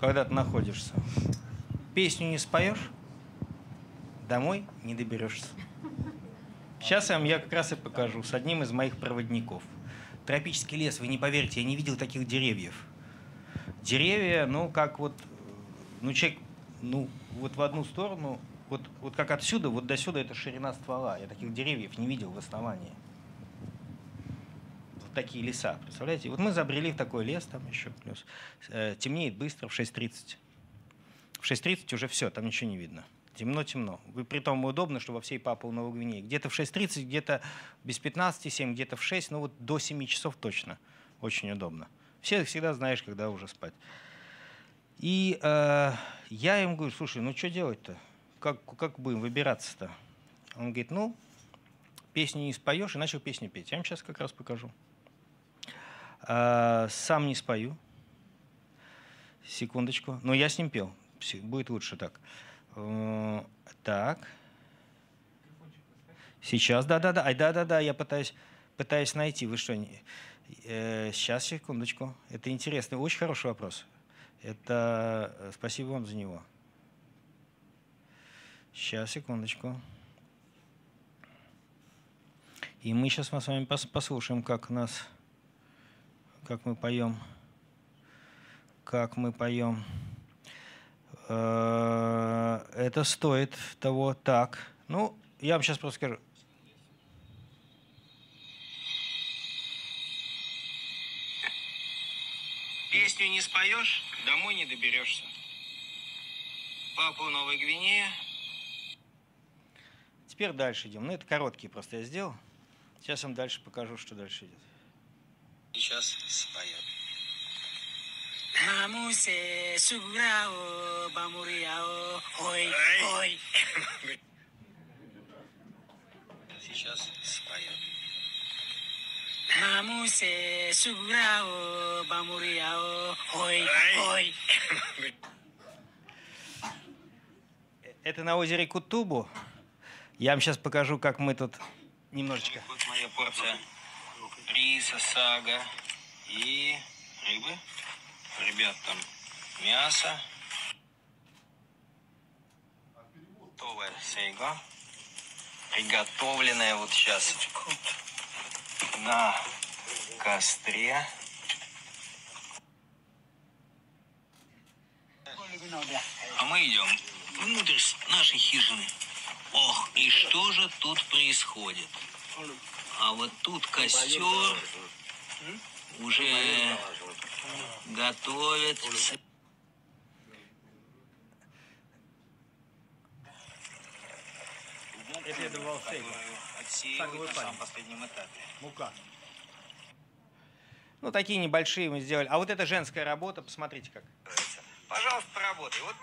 когда ты находишься, песню не споешь, домой не доберешься. Сейчас я вам я как раз и покажу с одним из моих проводников. Тропический лес, вы не поверите, я не видел таких деревьев. Деревья, ну, как вот, ну, человек, ну, вот в одну сторону, вот, вот как отсюда, вот до сюда это ширина ствола. Я таких деревьев не видел в основании. Вот такие леса, представляете? Вот мы забрели в такой лес, там еще плюс. Э, темнеет быстро в 6.30. В 6.30 уже все, там ничего не видно. Темно-темно. И при том удобно, что во всей Папуа Новой Гвинеи. Где-то в 6.30, где-то без 15.7, где-то в 6, ну вот до 7 часов точно. Очень удобно. Все всегда знаешь, когда уже спать. И э, я им говорю, слушай, ну что делать-то? Как, как будем выбираться-то? Он говорит, ну, песни не споешь, и начал песни петь. Я вам сейчас как раз покажу. Э, сам не спою. Секундочку. Но я с ним пел будет лучше так. Э, так. Сейчас, да-да-да, ай, да-да-да, я пытаюсь, пытаюсь найти. Вы что, не... Э, сейчас, секундочку. Это интересный, очень хороший вопрос. Это э, спасибо вам за него. Сейчас, секундочку. И мы сейчас мы с вами послушаем, как нас, как мы поем, как мы поем. Э, это стоит того. Так, ну, я вам сейчас просто скажу. Песню не споешь, домой не доберешься. Папу Новой Гвинея. Теперь дальше идем. Ну, это короткий, просто я сделал. Сейчас вам дальше покажу, что дальше идет. Сейчас споет. Naamuse sugurao bamuriao ой ой. Сейчас споем. Naamuse sugurao бамуриао, ой ой. Э, это на озере Кутубу. Я вам сейчас покажу, как мы тут немножечко. Вот моя порция риса, сага и рыбы ребят там мясо, готовая сейга, приготовленная вот сейчас на костре. А мы идем внутрь нашей хижины. Ох, и что же тут происходит? А вот тут костер уже Готовит. Преследовал цель. Э, отсеивают на самом последнем Мука. Ну, такие небольшие мы сделали. А вот это женская работа, посмотрите как. Пожалуйста, поработай. Вот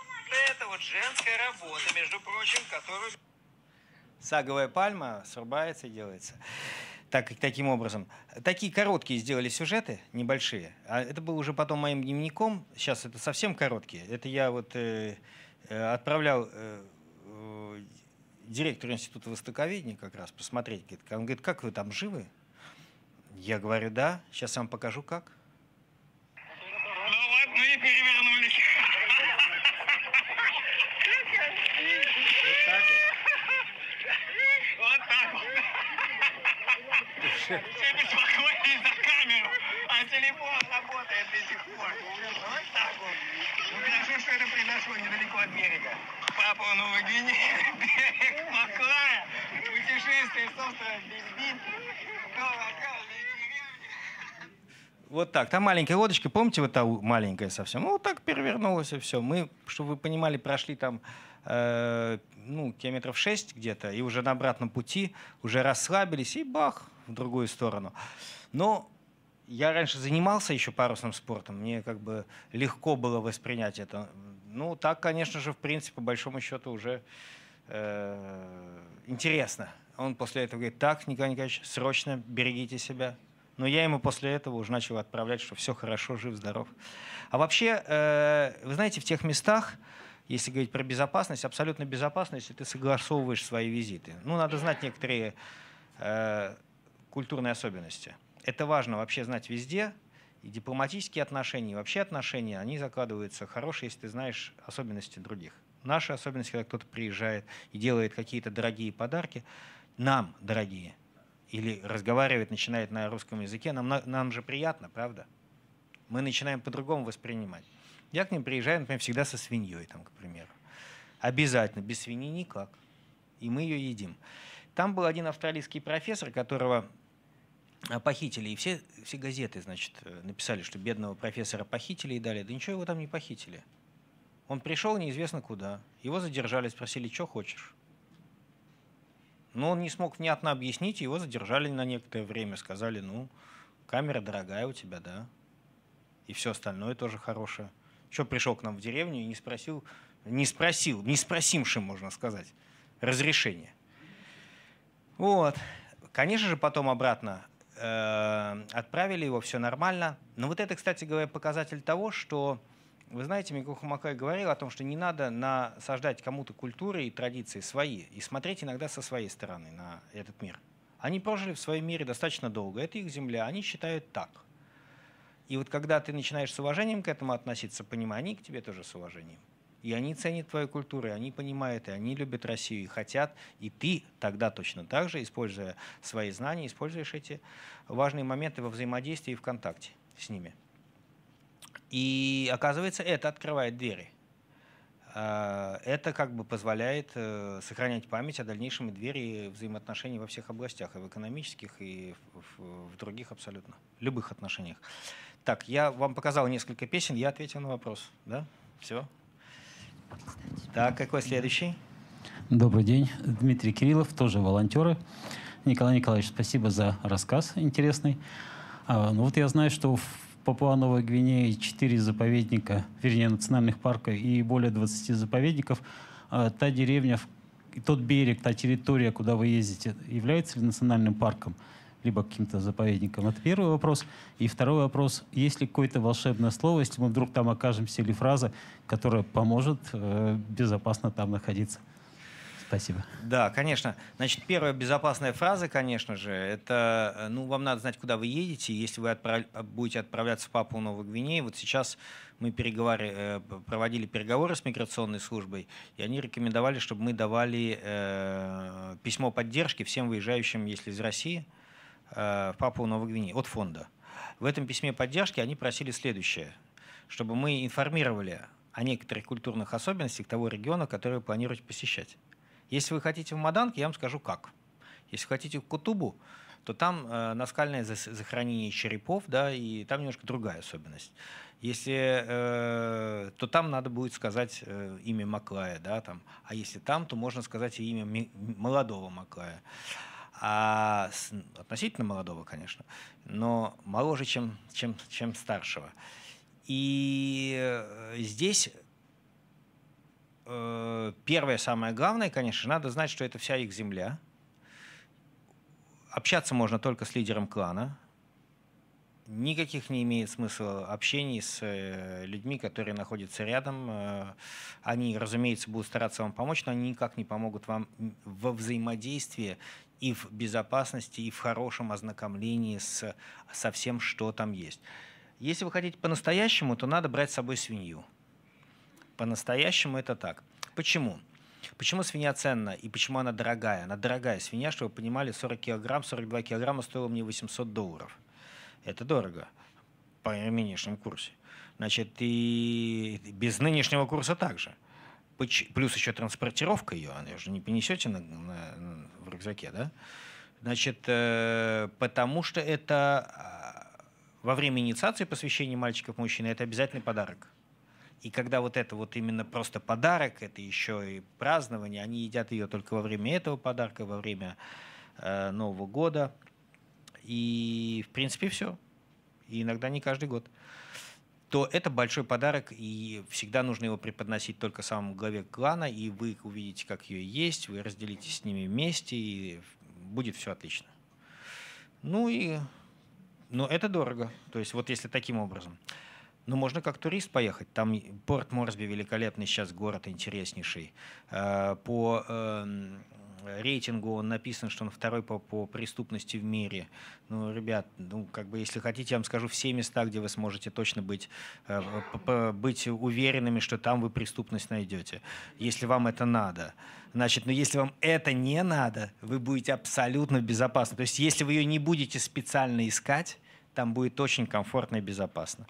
это вот женская работа, между прочим, которую... Саговая пальма срубается и делается так, таким образом. Такие короткие сделали сюжеты, небольшие. А это было уже потом моим дневником. Сейчас это совсем короткие. Это я вот э, э отправлял э, э, директору института востоковедения как раз посмотреть. Он говорит, как вы там живы? Я говорю, да, сейчас я вам покажу как. это произошло недалеко от берега. Папа Новой ну Гвинеи, берег Маклая, путешествие, собственно, Бельбин, вот так. Там маленькая лодочка, помните, вот та маленькая совсем? Ну, вот так перевернулось и все. Мы, чтобы вы понимали, прошли там э, ну, километров 6 где-то, и уже на обратном пути уже расслабились, и бах, в другую сторону. Но я раньше занимался еще парусным спортом, мне как бы легко было воспринять это. Ну, так, конечно же, в принципе, по большому счету уже э, интересно. Он после этого говорит, так, Николай Николаевич, срочно берегите себя. Но я ему после этого уже начал отправлять, что все хорошо, жив, здоров. А вообще, э, вы знаете, в тех местах, если говорить про безопасность, абсолютно безопасно, если ты согласовываешь свои визиты. Ну, надо знать некоторые э, культурные особенности это важно вообще знать везде. И дипломатические отношения, и вообще отношения, они закладываются хорошие, если ты знаешь особенности других. Наши особенности, когда кто-то приезжает и делает какие-то дорогие подарки, нам дорогие, или разговаривает, начинает на русском языке, нам, нам же приятно, правда? Мы начинаем по-другому воспринимать. Я к ним приезжаю, например, всегда со свиньей, там, к примеру. Обязательно, без свиньи никак. И мы ее едим. Там был один австралийский профессор, которого Э, похитили. И все, все газеты, значит, э, написали, что бедного профессора похитили и далее. Да ничего его там не похитили. Он пришел неизвестно куда. Его задержали, спросили, что хочешь. Но он не смог внятно объяснить, его задержали на некоторое время. Сказали, ну, камера дорогая у тебя, да. И все остальное тоже хорошее. Что пришел к нам в деревню и не спросил, не спросил, не спросимшим, можно сказать, разрешение. Вот. Конечно же, потом обратно Э, отправили его, все нормально. Но вот это, кстати говоря, показатель того, что, вы знаете, Микуха Макай говорил о том, что не надо насаждать кому-то культуры и традиции свои, и смотреть иногда со своей стороны на этот мир. Они прожили в своем мире достаточно долго, это их земля, они считают так. И вот когда ты начинаешь с уважением к этому относиться, понимание к тебе тоже с уважением. И они ценят твою культуру, и они понимают, и они любят Россию, и хотят. И ты тогда точно так же, используя свои знания, используешь эти важные моменты во взаимодействии и в контакте с ними. И оказывается, это открывает двери. А, это как бы позволяет э, сохранять память о дальнейшем и двери взаимоотношений во всех областях, и в экономических, и в других абсолютно, любых отношениях. Так, я вам показал несколько песен, я ответил на вопрос, да? Все? Так, какой следующий? Добрый день. Дмитрий Кириллов, тоже волонтеры. Николай Николаевич, спасибо за рассказ интересный. А, ну вот я знаю, что в Папуа-Новой Гвинее 4 заповедника, вернее, национальных парка и более 20 заповедников. А, та деревня, тот берег, та территория, куда вы ездите, является ли национальным парком? либо к каким-то заповедникам. Это первый вопрос. И второй вопрос, есть ли какое-то волшебное слово, если мы вдруг там окажемся, или фраза, которая поможет э, безопасно там находиться? Спасибо. Да, конечно. Значит, первая безопасная фраза, конечно же, это, э, ну, вам надо знать, куда вы едете. Если вы отправ... будете отправляться в Папу Новой Гвинеи, вот сейчас мы переговоры э, проводили переговоры с миграционной службой, и они рекомендовали, чтобы мы давали э, письмо поддержки всем выезжающим, если из России, Э, в Папу Новой Гвинеи от фонда. В этом письме поддержки они просили следующее, чтобы мы информировали о некоторых культурных особенностях того региона, который вы планируете посещать. Если вы хотите в Маданке, я вам скажу как. Если хотите в Кутубу, то там э, наскальное захоронение черепов, да, и там немножко другая особенность. Если, э, то там надо будет сказать э, имя Маклая, да, там. А если там, то можно сказать и имя молодого Маклая а относительно молодого, конечно, но моложе, чем, чем, чем старшего. И э, здесь э, первое, самое главное, конечно, надо знать, что это вся их земля. Общаться можно только с лидером клана. Никаких не имеет смысла общений с э, людьми, которые находятся рядом. Они, разумеется, будут стараться вам помочь, но они никак не помогут вам во взаимодействии и в безопасности, и в хорошем ознакомлении с, со всем, что там есть. Если вы хотите по-настоящему, то надо брать с собой свинью. По-настоящему это так. Почему? Почему свинья ценна и почему она дорогая? Она дорогая свинья, чтобы вы понимали, 40 килограмм, 42 килограмма стоила мне 800 долларов. Это дорого по нынешнему курсе. Значит, и без нынешнего курса также. Плюс еще транспортировка ее, она же не понесете на, на, рюкзаке, да? Значит, э, потому что это э, во время инициации посвящения мальчиков мужчин это обязательный подарок. И когда вот это вот именно просто подарок, это еще и празднование, они едят ее только во время этого подарка, во время э, Нового года. И, в принципе, все. И иногда не каждый год то это большой подарок, и всегда нужно его преподносить только самому главе клана, и вы увидите, как ее есть, вы разделитесь с ними вместе, и будет все отлично. Ну и... Но это дорого. То есть вот если таким образом. но можно как турист поехать. Там порт Морсби великолепный сейчас город, интереснейший. Э, по эм, рейтингу он написан, что он второй по, по преступности в мире. Ну, ребят, ну, как бы, если хотите, я вам скажу все места, где вы сможете точно быть, э, быть уверенными, что там вы преступность найдете, если вам это надо. Значит, но ну, если вам это не надо, вы будете абсолютно безопасны. То есть, если вы ее не будете специально искать, там будет очень комфортно и безопасно.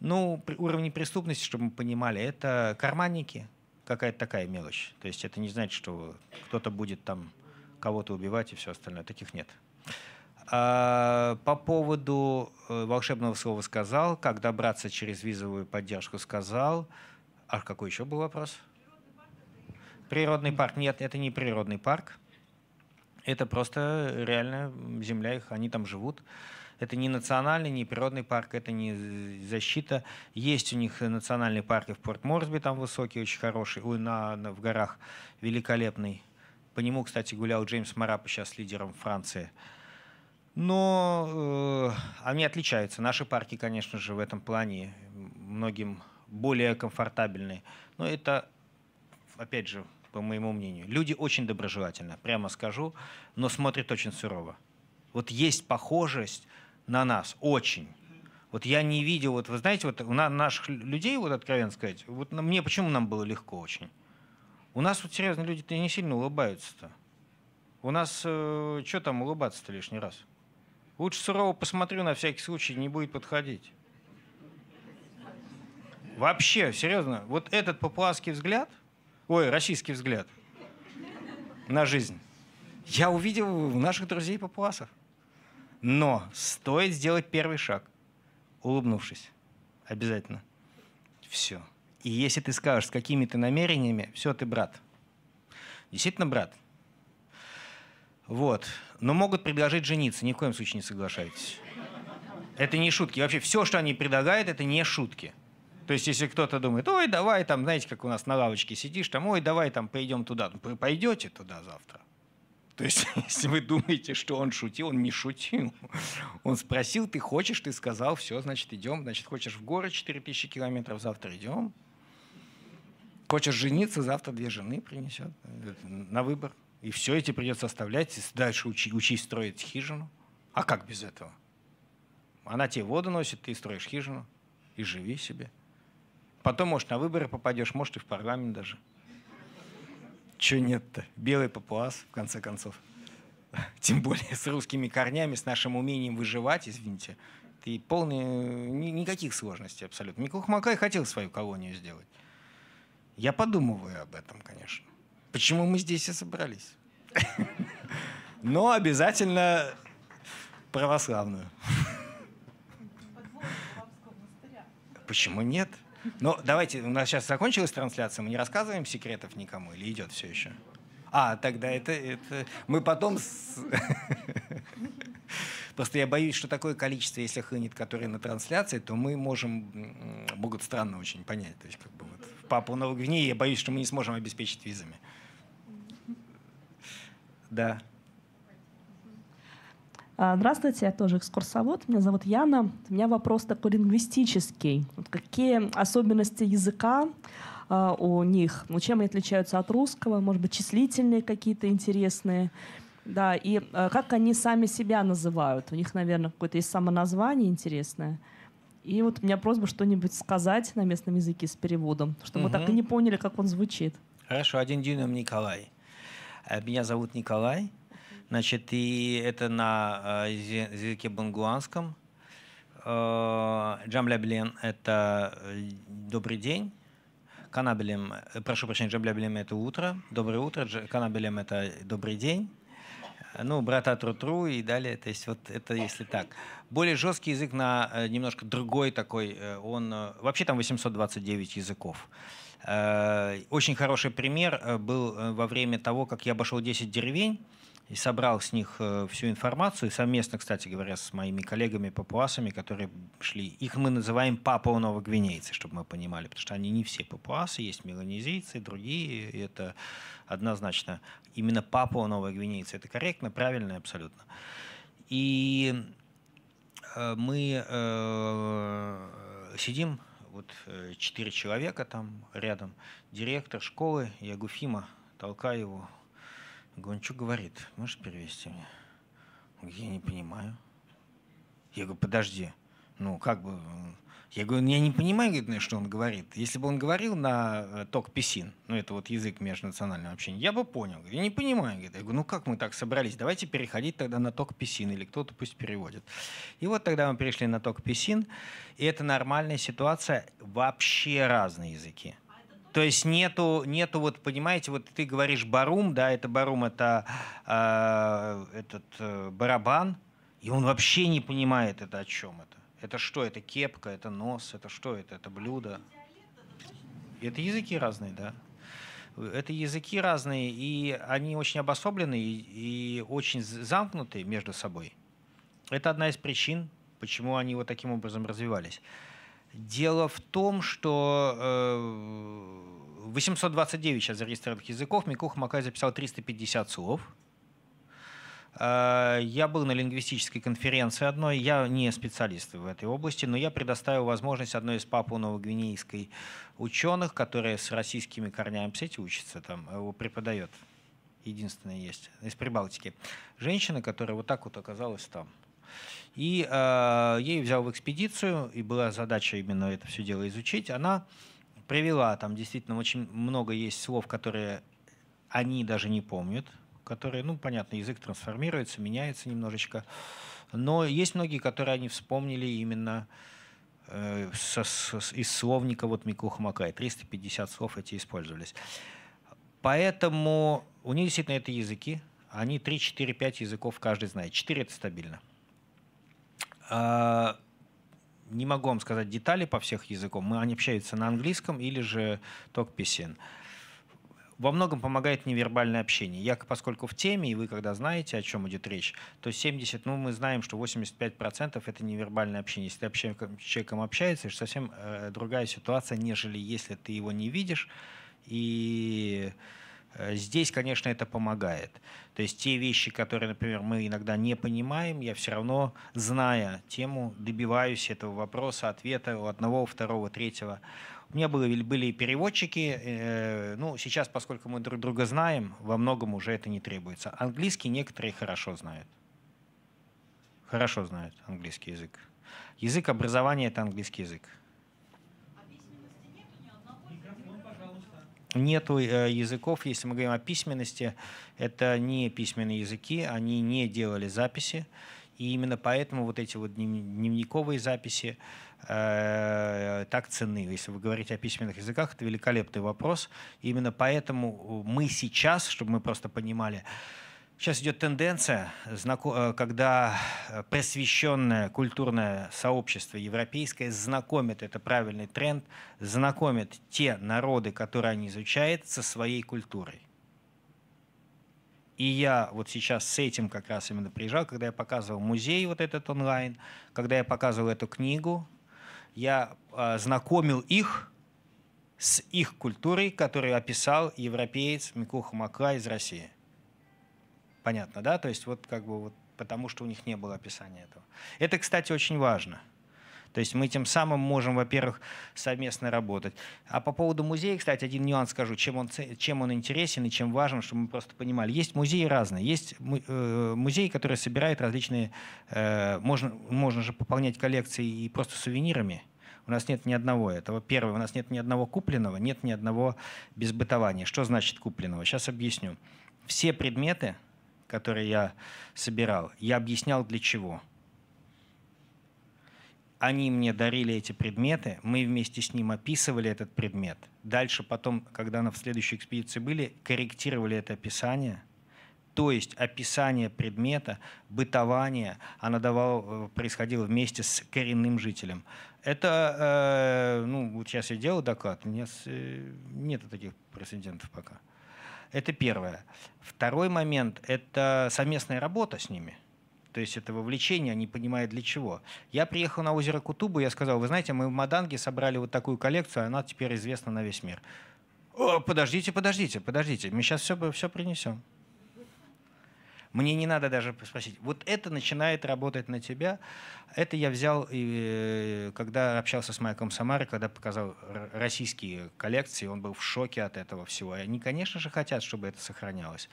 Ну, при уровне преступности, чтобы мы понимали, это карманники – какая-то такая мелочь. То есть это не значит, что кто-то будет там кого-то убивать и все остальное. Таких нет. А, по поводу э, волшебного слова сказал, как добраться через визовую поддержку сказал. А какой еще был вопрос? Природный парк. Нет, это не природный парк. Это просто реально земля их, они там живут. Это не национальный, не природный парк, это не защита. Есть у них национальные парки в Порт-Морсби, там высокий, очень хороший, ой, на, на, в горах великолепный. По нему, кстати, гулял Джеймс Марапа сейчас лидером Франции. Но э, они отличаются. Наши парки, конечно же, в этом плане многим более комфортабельные. Но это, опять же, по моему мнению. Люди очень доброжелательны, прямо скажу, но смотрят очень сурово. Вот есть похожесть, на нас, очень. Вот я не видел, вот вы знаете, вот у наших людей, вот откровенно сказать, вот мне почему нам было легко очень? У нас вот серьезно люди-то не сильно улыбаются-то. У нас э, что там улыбаться-то лишний раз? Лучше сурово посмотрю на всякий случай, не будет подходить. Вообще, серьезно, вот этот папуасский взгляд, ой, российский взгляд на жизнь, я увидел у наших друзей папуасов. Но стоит сделать первый шаг, улыбнувшись. Обязательно. Все. И если ты скажешь, с какими ты намерениями, все, ты брат. Действительно, брат. Вот. Но могут предложить жениться. Ни в коем случае не соглашайтесь. Это не шутки. Вообще все, что они предлагают, это не шутки. То есть, если кто-то думает, ой, давай там, знаете, как у нас на лавочке сидишь, там, ой, давай там пойдем туда. Ну, пойдете туда завтра. То есть, если вы думаете, что он шутил, он не шутил. Он спросил, ты хочешь, ты сказал, все, значит, идем. Значит, хочешь в горы 4000 километров, завтра идем. Хочешь жениться, завтра две жены принесет на выбор. И все эти придется оставлять, и дальше учи, учись строить хижину. А как без этого? Она тебе воду носит, ты строишь хижину и живи себе. Потом, может, на выборы попадешь, может, и в парламент даже. Че нет-то? Белый папуас, в конце концов. Тем более с русскими корнями, с нашим умением выживать, извините. Ты полный э, никаких сложностей абсолютно. Микух Макай хотел свою колонию сделать. Я подумываю об этом, конечно. Почему мы здесь и собрались? Но обязательно православную. Почему нет? Ну, давайте, у нас сейчас закончилась трансляция, мы не рассказываем секретов никому или идет все еще? А, тогда это, это... мы потом... С... Просто я боюсь, что такое количество, если хынет, которые на трансляции, то мы можем, могут странно очень понять. То есть, как бы вот в Папу Новой Гвинеи я боюсь, что мы не сможем обеспечить визами. Да. А, здравствуйте, я тоже экскурсовод. Меня зовут Яна. У меня вопрос такой лингвистический. Вот какие особенности языка а, у них? Ну, чем они отличаются от русского? Может быть, числительные какие-то интересные? Да, и а, как они сами себя называют? У них, наверное, какое-то есть самоназвание интересное. И вот у меня просьба что-нибудь сказать на местном языке с переводом, чтобы угу. мы так и не поняли, как он звучит. Хорошо, один дюйм Николай. Э, меня зовут Николай. Значит, и это на э, языке бангуанском. Э, Джамляблен – это э, «добрый день». Канабелем, прошу прощения, Джамляблем – это «утро». «Доброе утро». Канабелем – это «добрый день». Ну, брата тру-тру и далее. То есть вот это если так. Более жесткий язык на немножко другой такой. Он вообще там 829 языков. Очень хороший пример был во время того, как я обошел 10 деревень и собрал с них э, всю информацию, совместно, кстати говоря, с моими коллегами-папуасами, которые шли, их мы называем папуа-новогвинейцы, чтобы мы понимали, потому что они не все папуасы, есть меланезийцы, другие, это однозначно именно папуа-новогвинейцы, это корректно, правильно абсолютно. И э, мы э, сидим, вот четыре человека там рядом, директор школы Ягуфима, толкаю его Гончук говорит, можешь перевести мне? Я не понимаю. Я говорю, подожди, ну как бы... Я говорю, «Ну, я не понимаю, что он говорит. Если бы он говорил на э, ток писин, ну это вот язык межнационального общения, я бы понял. Я не понимаю. Я говорю, ну как мы так собрались? Давайте переходить тогда на ток писин или кто-то пусть переводит. И вот тогда мы перешли на ток писин, и это нормальная ситуация. Вообще разные языки. То есть нету, нету вот, понимаете, вот ты говоришь барум, да, это барум, это э, этот э, барабан, и он вообще не понимает это, о чем это. Это что? Это кепка, это нос, это что это? Это блюдо. Это языки разные, да. Это языки разные, и они очень обособлены и, и очень замкнуты между собой. Это одна из причин, почему они вот таким образом развивались. Дело в том, что 829 э, сейчас зарегистрированных языков, Микух Макай записал 350 слов. Э, я был на лингвистической конференции одной, я не специалист в этой области, но я предоставил возможность одной из папу-новогвинейской ученых, которая с российскими корнями, кстати, учится там, его э, преподает, единственная есть, из Прибалтики, женщина, которая вот так вот оказалась там. И э, ей взял в экспедицию, и была задача именно это все дело изучить. Она привела, там действительно очень много есть слов, которые они даже не помнят, которые, ну, понятно, язык трансформируется, меняется немножечко. Но есть многие, которые они вспомнили именно э, со, со, из словника вот Мику Хамакай. 350 слов эти использовались. Поэтому у них действительно это языки. Они 3, 4, 5 языков каждый знает. 4 это стабильно. А, не могу вам сказать детали по всех языкам. Мы Они общаются на английском или же ток Во многом помогает невербальное общение. Я, поскольку в теме, и вы когда знаете, о чем идет речь, то 70, ну мы знаем, что 85% это невербальное общение. Если ты с человеком общаешься, это совсем э, другая ситуация, нежели если ты его не видишь. И Э, здесь, конечно, это помогает. То есть те вещи, которые, например, мы иногда не понимаем, я все равно, зная тему, добиваюсь этого вопроса, ответа у одного, у второго, у третьего. У меня были, были переводчики, э, ну, сейчас, поскольку мы друг друга знаем, во многом уже это не требуется. Английский некоторые хорошо знают. Хорошо знают английский язык. Язык образования – это английский язык. Нету э, языков, если мы говорим о письменности, это не письменные языки, они не делали записи. И именно поэтому вот эти вот дневниковые записи э, так ценны. Если вы говорите о письменных языках, это великолепный вопрос. И именно поэтому э, мы сейчас, чтобы мы просто понимали, Сейчас идет тенденция, э, когда э, просвещенное культурное сообщество европейское знакомит, это правильный тренд, знакомит те народы, которые они изучают, со своей культурой. И я вот сейчас с этим как раз именно приезжал, когда я показывал музей вот этот онлайн, когда я показывал эту книгу, я э, знакомил их с их культурой, которую описал европеец Микуха Мака из России. Понятно, да? То есть вот как бы вот потому что у них не было описания этого. Это, кстати, очень важно. То есть мы тем самым можем, во-первых, совместно работать. А по поводу музея, кстати, один нюанс скажу, чем он, чем он интересен и чем важен, чтобы мы просто понимали. Есть музеи разные. Есть э, музеи, которые собирают различные... Э, можно, можно же пополнять коллекции и просто сувенирами. У нас нет ни одного этого. Первое, у нас нет ни одного купленного, нет ни одного безбытования. Что значит купленного? Сейчас объясню. Все предметы, которые я собирал, я объяснял для чего. Они мне дарили эти предметы, мы вместе с ним описывали этот предмет. Дальше потом, когда на следующей экспедиции были, корректировали это описание. То есть описание предмета, бытование, оно давало, э, происходило вместе с коренным жителем. Это, э, ну, вот сейчас я делал доклад, нет меня э, нет таких прецедентов пока. Это первое. Второй момент – это совместная работа с ними. То есть это вовлечение, они понимают для чего. Я приехал на озеро Кутубу, я сказал, вы знаете, мы в Маданге собрали вот такую коллекцию, она теперь известна на весь мир. О, подождите, подождите, подождите, мы сейчас все, все принесем. Мне не надо даже спросить. Вот это начинает работать на тебя. Это я взял, и, э, когда общался с Майком Самарой, когда показал российские коллекции, он был в шоке от этого всего. И они, конечно же, хотят, чтобы это сохранялось.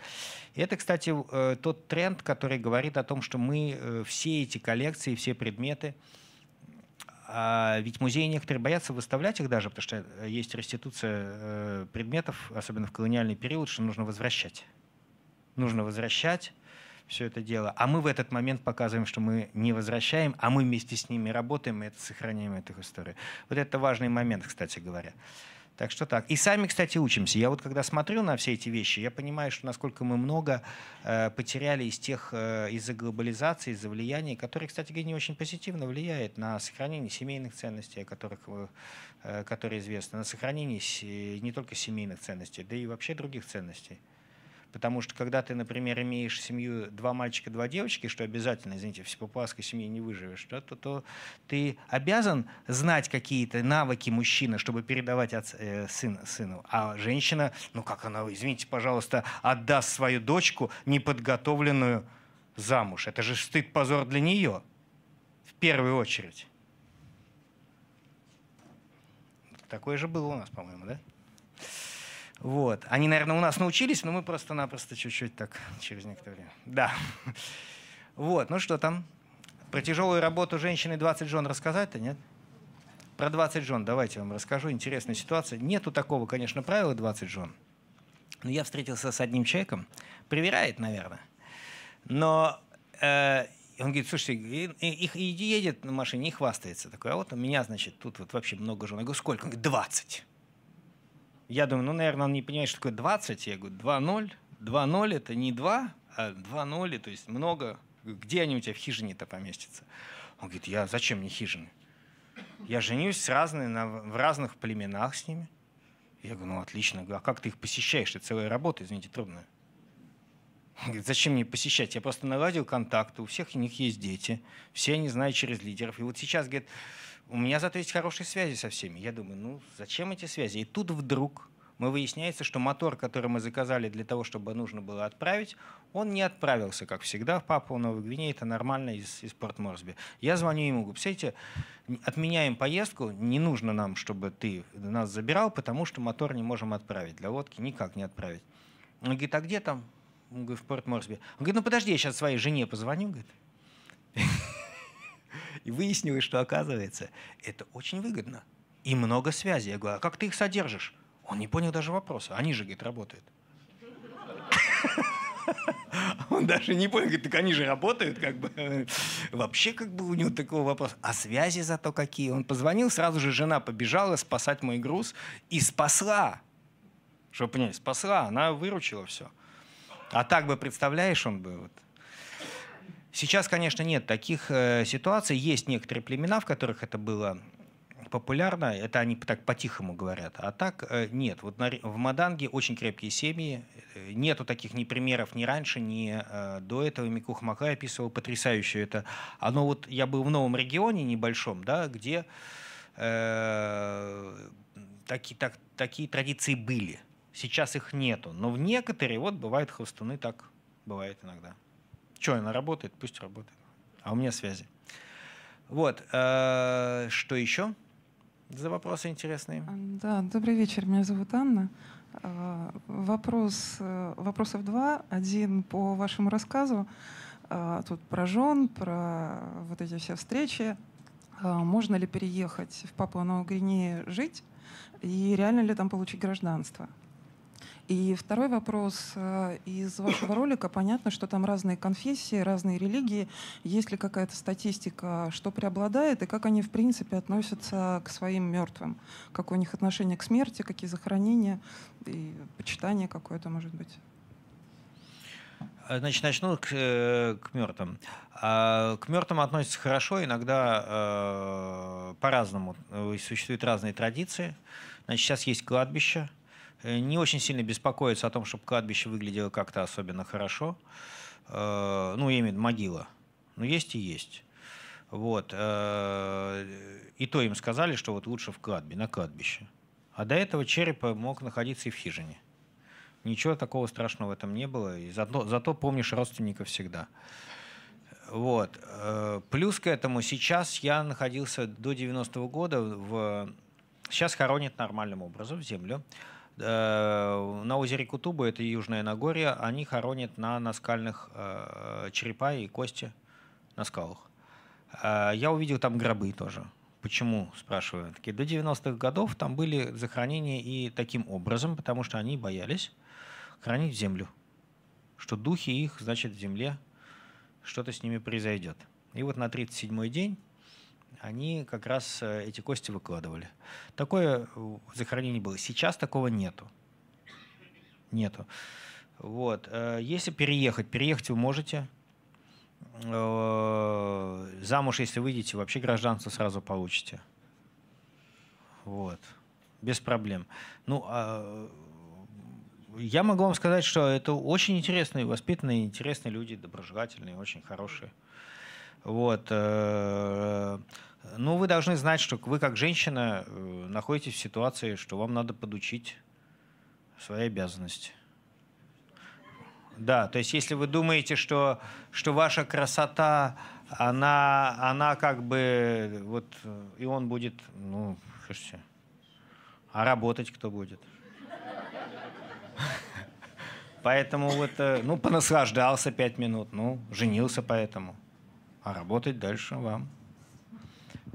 И это, кстати, э, тот тренд, который говорит о том, что мы э, все эти коллекции, все предметы, а ведь музеи некоторые боятся выставлять их даже, потому что есть реституция предметов, особенно в колониальный период, что нужно возвращать. Нужно возвращать, все это дело. А мы в этот момент показываем, что мы не возвращаем, а мы вместе с ними работаем и это, сохраняем эту историю. Вот это важный момент, кстати говоря. Так что так. И сами, кстати, учимся. Я вот когда смотрю на все эти вещи, я понимаю, что насколько мы много э, потеряли из тех, э, из-за глобализации, из-за влияния, которое, кстати говоря, не очень позитивно влияет на сохранение семейных ценностей, о которых, э, которые известны, на сохранение э, не только семейных ценностей, да и вообще других ценностей. Потому что когда ты, например, имеешь семью два мальчика, два девочки, что обязательно, извините, в всепоплавской семье не выживешь, да, то, то ты обязан знать какие-то навыки мужчины, чтобы передавать от, э, сын, сыну. А женщина, ну как она, извините, пожалуйста, отдаст свою дочку неподготовленную замуж. Это же стыд-позор для нее в первую очередь. Такое же было у нас, по-моему, да? Вот. Они, наверное, у нас научились, но мы просто-напросто чуть-чуть так через некоторое время. Да. Вот, ну что там? Про тяжелую работу женщины 20 жен рассказать-то, нет? Про 20 жен давайте вам расскажу. Интересная ситуация. Нету такого, конечно, правила 20 жен. Но я встретился с одним человеком. Проверяет, наверное. Но э, он говорит, слушайте, их едет на машине и хвастается. Такой, а вот у меня, значит, тут вот вообще много жен. Я говорю, сколько? Он говорит, 20. Я думаю, ну, наверное, он не понимает, что такое 20. Я говорю, 2-0. 2-0 это не 2, а 2-0, то есть много. Где они у тебя в хижине-то поместятся? Он говорит, я зачем мне хижины? Я женюсь с разными, на, в разных племенах с ними. Я говорю, ну отлично. Говорю, а как ты их посещаешь? Это целая работа, извините, трудная. Он говорит, зачем мне посещать? Я просто наладил контакты, у всех у них есть дети, все они знают через лидеров. И вот сейчас, говорит, у меня зато есть хорошие связи со всеми. Я думаю, ну зачем эти связи? И тут вдруг мы выясняется, что мотор, который мы заказали для того, чтобы нужно было отправить, он не отправился, как всегда, в Папу Новой Гвинеи, это нормально из, из порт Морсби. Я звоню ему, говорю, посмотрите, отменяем поездку, не нужно нам, чтобы ты нас забирал, потому что мотор не можем отправить, для лодки никак не отправить. Он говорит, а где там? Он говорит, в порт Морсби. Он говорит, ну подожди, я сейчас своей жене позвоню, говорит. И выяснилось, что оказывается, это очень выгодно. И много связей. Я говорю, а как ты их содержишь? Он не понял даже вопроса. Они же, говорит, работают. Он даже не понял, говорит, так они же работают, как бы. Вообще, как бы у него такого вопроса. А связи зато какие. Он позвонил, сразу же жена побежала спасать мой груз и спасла. Чтобы понять, спасла, она выручила все. А так бы, представляешь, он бы вот Сейчас, конечно, нет таких э, ситуаций. Есть некоторые племена, в которых это было популярно. Это они так по-тихому говорят. А так э, нет. Вот на, в Маданге очень крепкие семьи. Э, нету таких ни примеров ни раньше, ни э, до этого. Микух Макай описывал потрясающе это. Оно вот, я был в новом регионе небольшом, да, где э, таки, так, такие традиции были. Сейчас их нету. Но в некоторые, вот бывают хвостуны, так бывает иногда. Что, она работает? Пусть работает. А у меня связи. Вот. Э, что еще за вопросы интересные? Да, добрый вечер. Меня зовут Анна. А, вопрос, э, вопросов два. Один по вашему рассказу. А, тут про жен, про вот эти все встречи. А, можно ли переехать в Папуа-Новую жить? И реально ли там получить гражданство? И второй вопрос. Э, из вашего ролика понятно, что там разные конфессии, разные религии. Есть ли какая-то статистика, что преобладает и как они, в принципе, относятся к своим мертвым? Какое у них отношение к смерти, какие захоронения и почитание какое-то, может быть? Э, значит, начну к, э, к мертвым. А, к мертвым относятся хорошо, иногда по-разному. Существуют разные традиции. Значит, сейчас есть кладбище, Э, не очень сильно беспокоиться о том, чтобы кладбище выглядело как-то особенно хорошо. Э, ну, я имею в виду могила. Ну, есть и есть. Вот. Э, и то им сказали, что вот лучше в кладбище, на кладбище. А до этого череп мог находиться и в хижине. Ничего такого страшного в этом не было. И зато, зато помнишь родственников всегда. Вот. Плюс к этому сейчас я находился до 90-го года в... Сейчас хоронят нормальным образом в землю. Э, на озере Кутуба, это Южное Нагорье, они хоронят на наскальных э, черепа и кости на скалах. Э, я увидел там гробы тоже. Почему, спрашиваю? Такие, до 90-х годов там были захоронения и таким образом, потому что они боялись хранить землю. Что духи их, значит, в земле что-то с ними произойдет. И вот на 37-й день они как раз э, эти кости выкладывали. Такое э, захоронение было. Сейчас такого нету. Нету. Вот. Э, если переехать, переехать вы можете. Замуж, если выйдете, вообще гражданство сразу получите. Вот. Без проблем. Ну, а, я могу вам сказать, что это очень интересные, воспитанные, интересные люди, доброжелательные, очень хорошие. Вот. Ну, вы должны знать, что вы как женщина э, находитесь в ситуации, что вам надо подучить свои обязанности. Да, то есть если вы думаете, что, что ваша красота, она, она как бы, вот, э, и он будет, ну, слушайте, а работать кто будет? Поэтому вот, э, ну, понаслаждался пять минут, ну, женился поэтому. А работать дальше вам.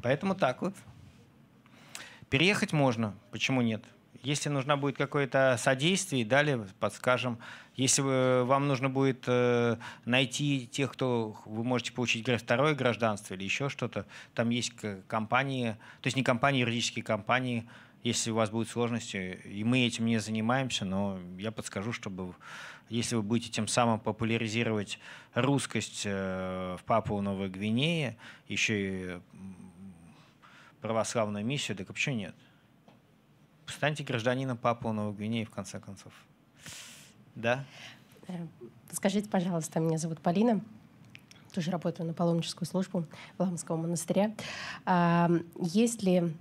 Поэтому так вот. Переехать можно, почему нет? Если нужна будет какое-то содействие, далее подскажем. Если э, вам нужно будет э, найти тех, кто вы можете получить второе гражданство или еще что-то, там есть компании, то есть не компании, а юридические компании. Если у вас будут сложности, и мы этим не занимаемся, но я подскажу, чтобы если вы будете тем самым популяризировать русскость э, в Папуа Новой Гвинее, еще и православную миссию, так вообще нет? Станьте гражданином Папуа Новой Гвинеи, в конце концов. Да? Э, скажите, пожалуйста, меня зовут Полина. Тоже работаю на паломническую службу Ламского монастыря. Есть ли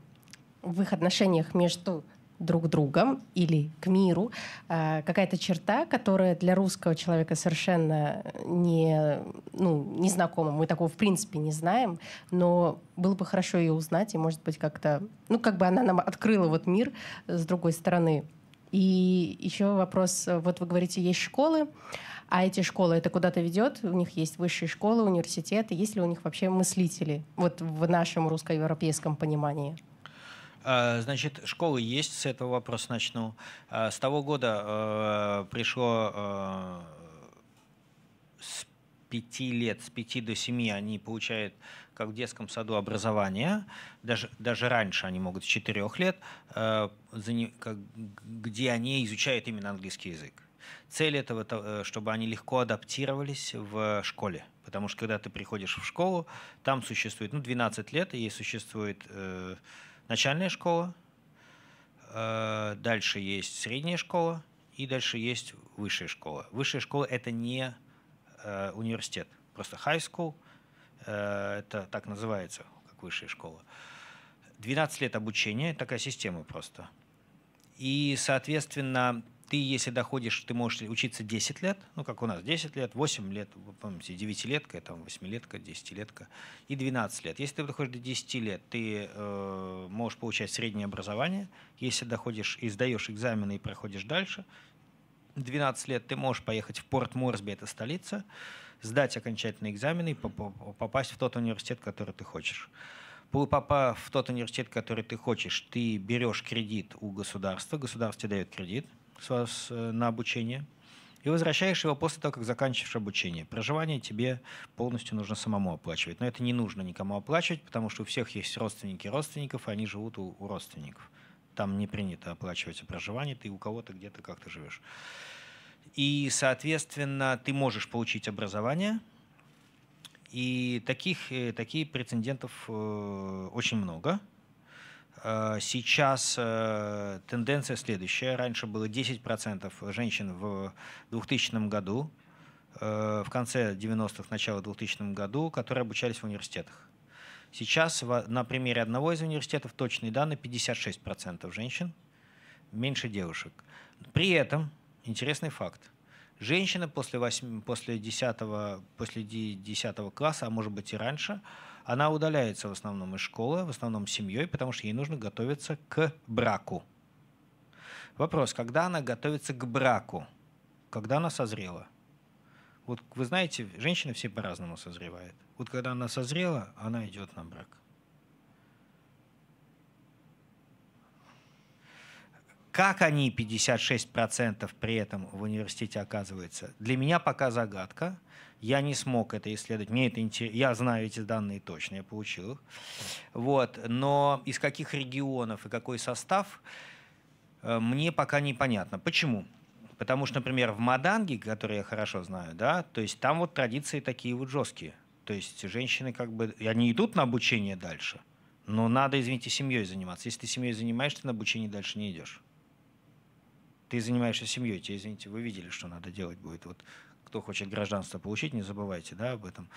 в их отношениях между друг другом или к миру, э, какая-то черта, которая для русского человека совершенно не, ну, не знакома. Мы такого в принципе не знаем, но было бы хорошо ее узнать, и, может быть, как-то... Ну, как бы она нам открыла вот мир с другой стороны. И еще вопрос, вот вы говорите, есть школы, а эти школы это куда-то ведет? У них есть высшие школы, университеты. Есть ли у них вообще мыслители? Вот в нашем русско-европейском понимании. А, значит, школы есть, с этого вопроса начну. А, с того года а, пришло с пяти лет, с пяти до семи они получают, как в детском саду, образование. Даже, даже раньше они могут с четырех лет, где они изучают именно английский язык. Цель этого, э, чтобы они легко адаптировались в школе. Потому что когда ты приходишь в школу, там существует, ну, 12 лет, и существует э, начальная школа, э, дальше есть средняя школа и дальше есть высшая школа. Высшая школа это не э, университет, просто high school, э, это так называется, как высшая школа. 12 лет обучения, такая система просто. И, соответственно, ты, если доходишь, ты можешь учиться 10 лет, ну, как у нас, 10 лет, 8 лет, вы помните, 9-летка, там, 8-летка, 10-летка и 12 лет. Если ты доходишь до 10 лет, ты э, можешь получать среднее образование. Если доходишь и сдаешь экзамены и проходишь дальше, 12 лет ты можешь поехать в Порт Морсби, это столица, сдать окончательные экзамены и попасть в тот университет, который ты хочешь. Попав в тот университет, который ты хочешь, ты берешь кредит у государства, государство тебе дает кредит – с, вас э, на обучение и возвращаешь его после того, как заканчиваешь обучение. Проживание тебе полностью нужно самому оплачивать. Но это не нужно никому оплачивать, потому что у всех есть родственники родственников, и они живут у, у родственников. Там не принято оплачивать проживание, ты у кого-то где-то как-то живешь. И, соответственно, ты можешь получить образование, и таких, э, таких прецедентов э, очень много – Э, сейчас э, тенденция следующая. Раньше было 10% женщин в 2000 году, э, в конце 90-х, начало 2000 году, которые обучались в университетах. Сейчас на примере одного из университетов точные данные 56% женщин, меньше девушек. При этом интересный факт. Женщины после, 8, после, 10, после 10 класса, а может быть и раньше, она удаляется в основном из школы, в основном семьей, потому что ей нужно готовиться к браку. Вопрос, когда она готовится к браку? Когда она созрела? Вот вы знаете, женщины все по-разному созревают. Вот когда она созрела, она идет на брак. Как они 56% при этом в университете оказываются, для меня пока загадка. Я не смог это исследовать. Мне это интересно. Я знаю эти данные точно, я получил их. Вот. Но из каких регионов и какой состав, э, мне пока непонятно. Почему? Потому что, например, в Маданге, который я хорошо знаю, да, то есть там вот традиции такие вот жесткие. То есть женщины как бы, они идут на обучение дальше, но надо, извините, семьей заниматься. Если ты семьей занимаешься, ты на обучение дальше не идешь ты занимаешься семьей, тебе, извините, вы видели, что надо делать будет. Вот кто хочет гражданство получить, не забывайте да, об этом.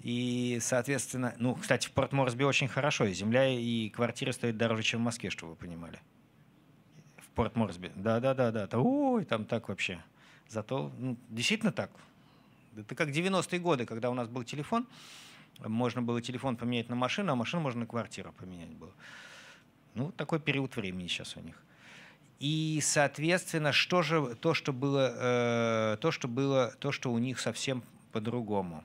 И, соответственно, ну, кстати, в Порт-Морсби очень хорошо, и земля, и квартиры стоят дороже, чем в Москве, чтобы вы понимали. В Порт-Морсби. Да-да-да-да. Ой, там так вообще. Зато, ну, действительно так. Это как 90-е годы, когда у нас был телефон, можно было телефон поменять на машину, а машину можно на квартиру поменять было. Ну, такой период времени сейчас у них. И, соответственно, что же то, что было, э, то, что было, то, что у них совсем по-другому.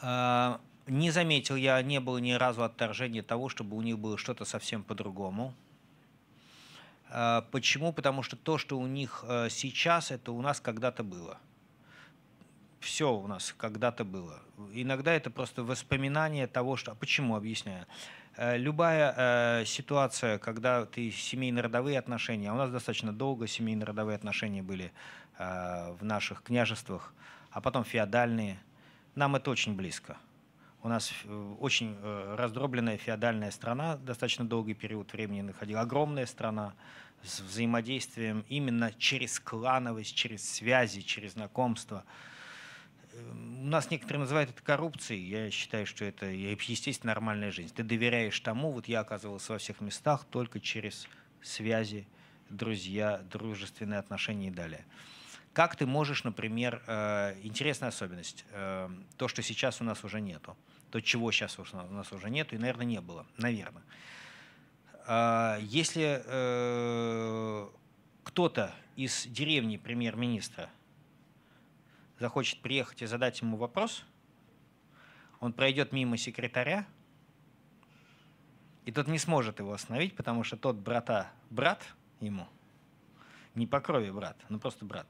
Э, не заметил я, не было ни разу отторжения того, чтобы у них было что-то совсем по-другому. Э, почему? Потому что то, что у них э, сейчас, это у нас когда-то было все у нас когда-то было. Иногда это просто воспоминание того, что... А почему, объясняю. Э, любая э, ситуация, когда ты семейно-родовые отношения, а у нас достаточно долго семейно-родовые отношения были э, в наших княжествах, а потом феодальные, нам это очень близко. У нас э, очень э, раздробленная феодальная страна, достаточно долгий период времени находила, огромная страна с взаимодействием именно через клановость, через связи, через знакомство – у нас некоторые называют это коррупцией. Я считаю, что это, естественно, нормальная жизнь. Ты доверяешь тому, вот я оказывался во всех местах только через связи, друзья, дружественные отношения и далее. Как ты можешь, например, э, интересная особенность, э, то, что сейчас у нас уже нету, то, чего сейчас у нас уже нету и, наверное, не было, наверное. Э, если кто-то из деревни премьер-министра захочет приехать и задать ему вопрос, он пройдет мимо секретаря, и тот не сможет его остановить, потому что тот брата брат ему, не по крови брат, но ну, просто брат.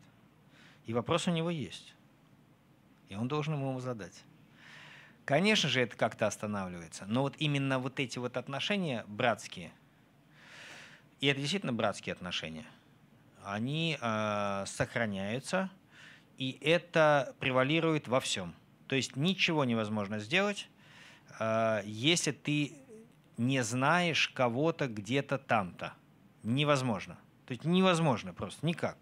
И вопрос у него есть. И он должен ему задать. Конечно же, это как-то останавливается. Но вот именно вот эти вот отношения братские, и это действительно братские отношения, они э, сохраняются и это превалирует во всем. То есть ничего невозможно сделать, э, если ты не знаешь кого-то где-то там-то. Невозможно. То есть невозможно просто, никак.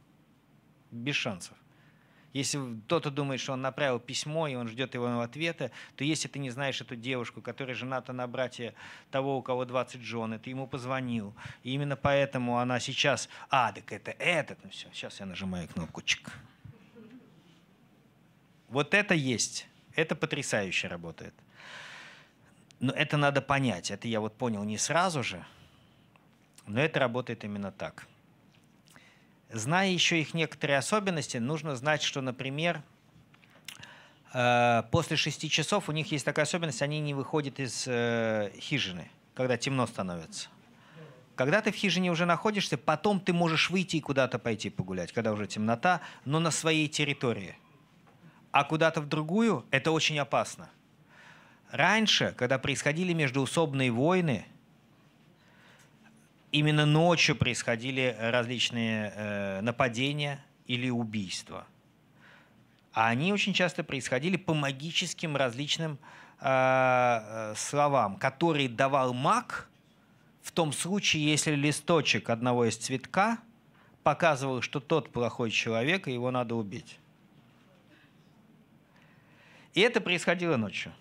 Без шансов. Если кто-то думает, что он направил письмо, и он ждет его ответа, то если ты не знаешь эту девушку, которая жената на брате того, у кого 20 жен, и ты ему позвонил, и именно поэтому она сейчас... А, так это этот, ну все, сейчас я нажимаю кнопку, чик. Вот это есть. Это потрясающе работает. Но это надо понять. Это я вот понял не сразу же, но это работает именно так. Зная еще их некоторые особенности, нужно знать, что, например, э, после шести часов у них есть такая особенность, они не выходят из э, хижины, когда темно становится. Когда ты в хижине уже находишься, потом ты можешь выйти и куда-то пойти погулять, когда уже темнота, но на своей территории – а куда-то в другую, это очень опасно. Раньше, когда происходили междуусобные войны, именно ночью происходили различные э, нападения или убийства. А они очень часто происходили по магическим различным э, э словам, которые давал маг в том случае, если листочек одного из цветка показывал, что тот плохой человек, и его надо убить. И это происходило ночью.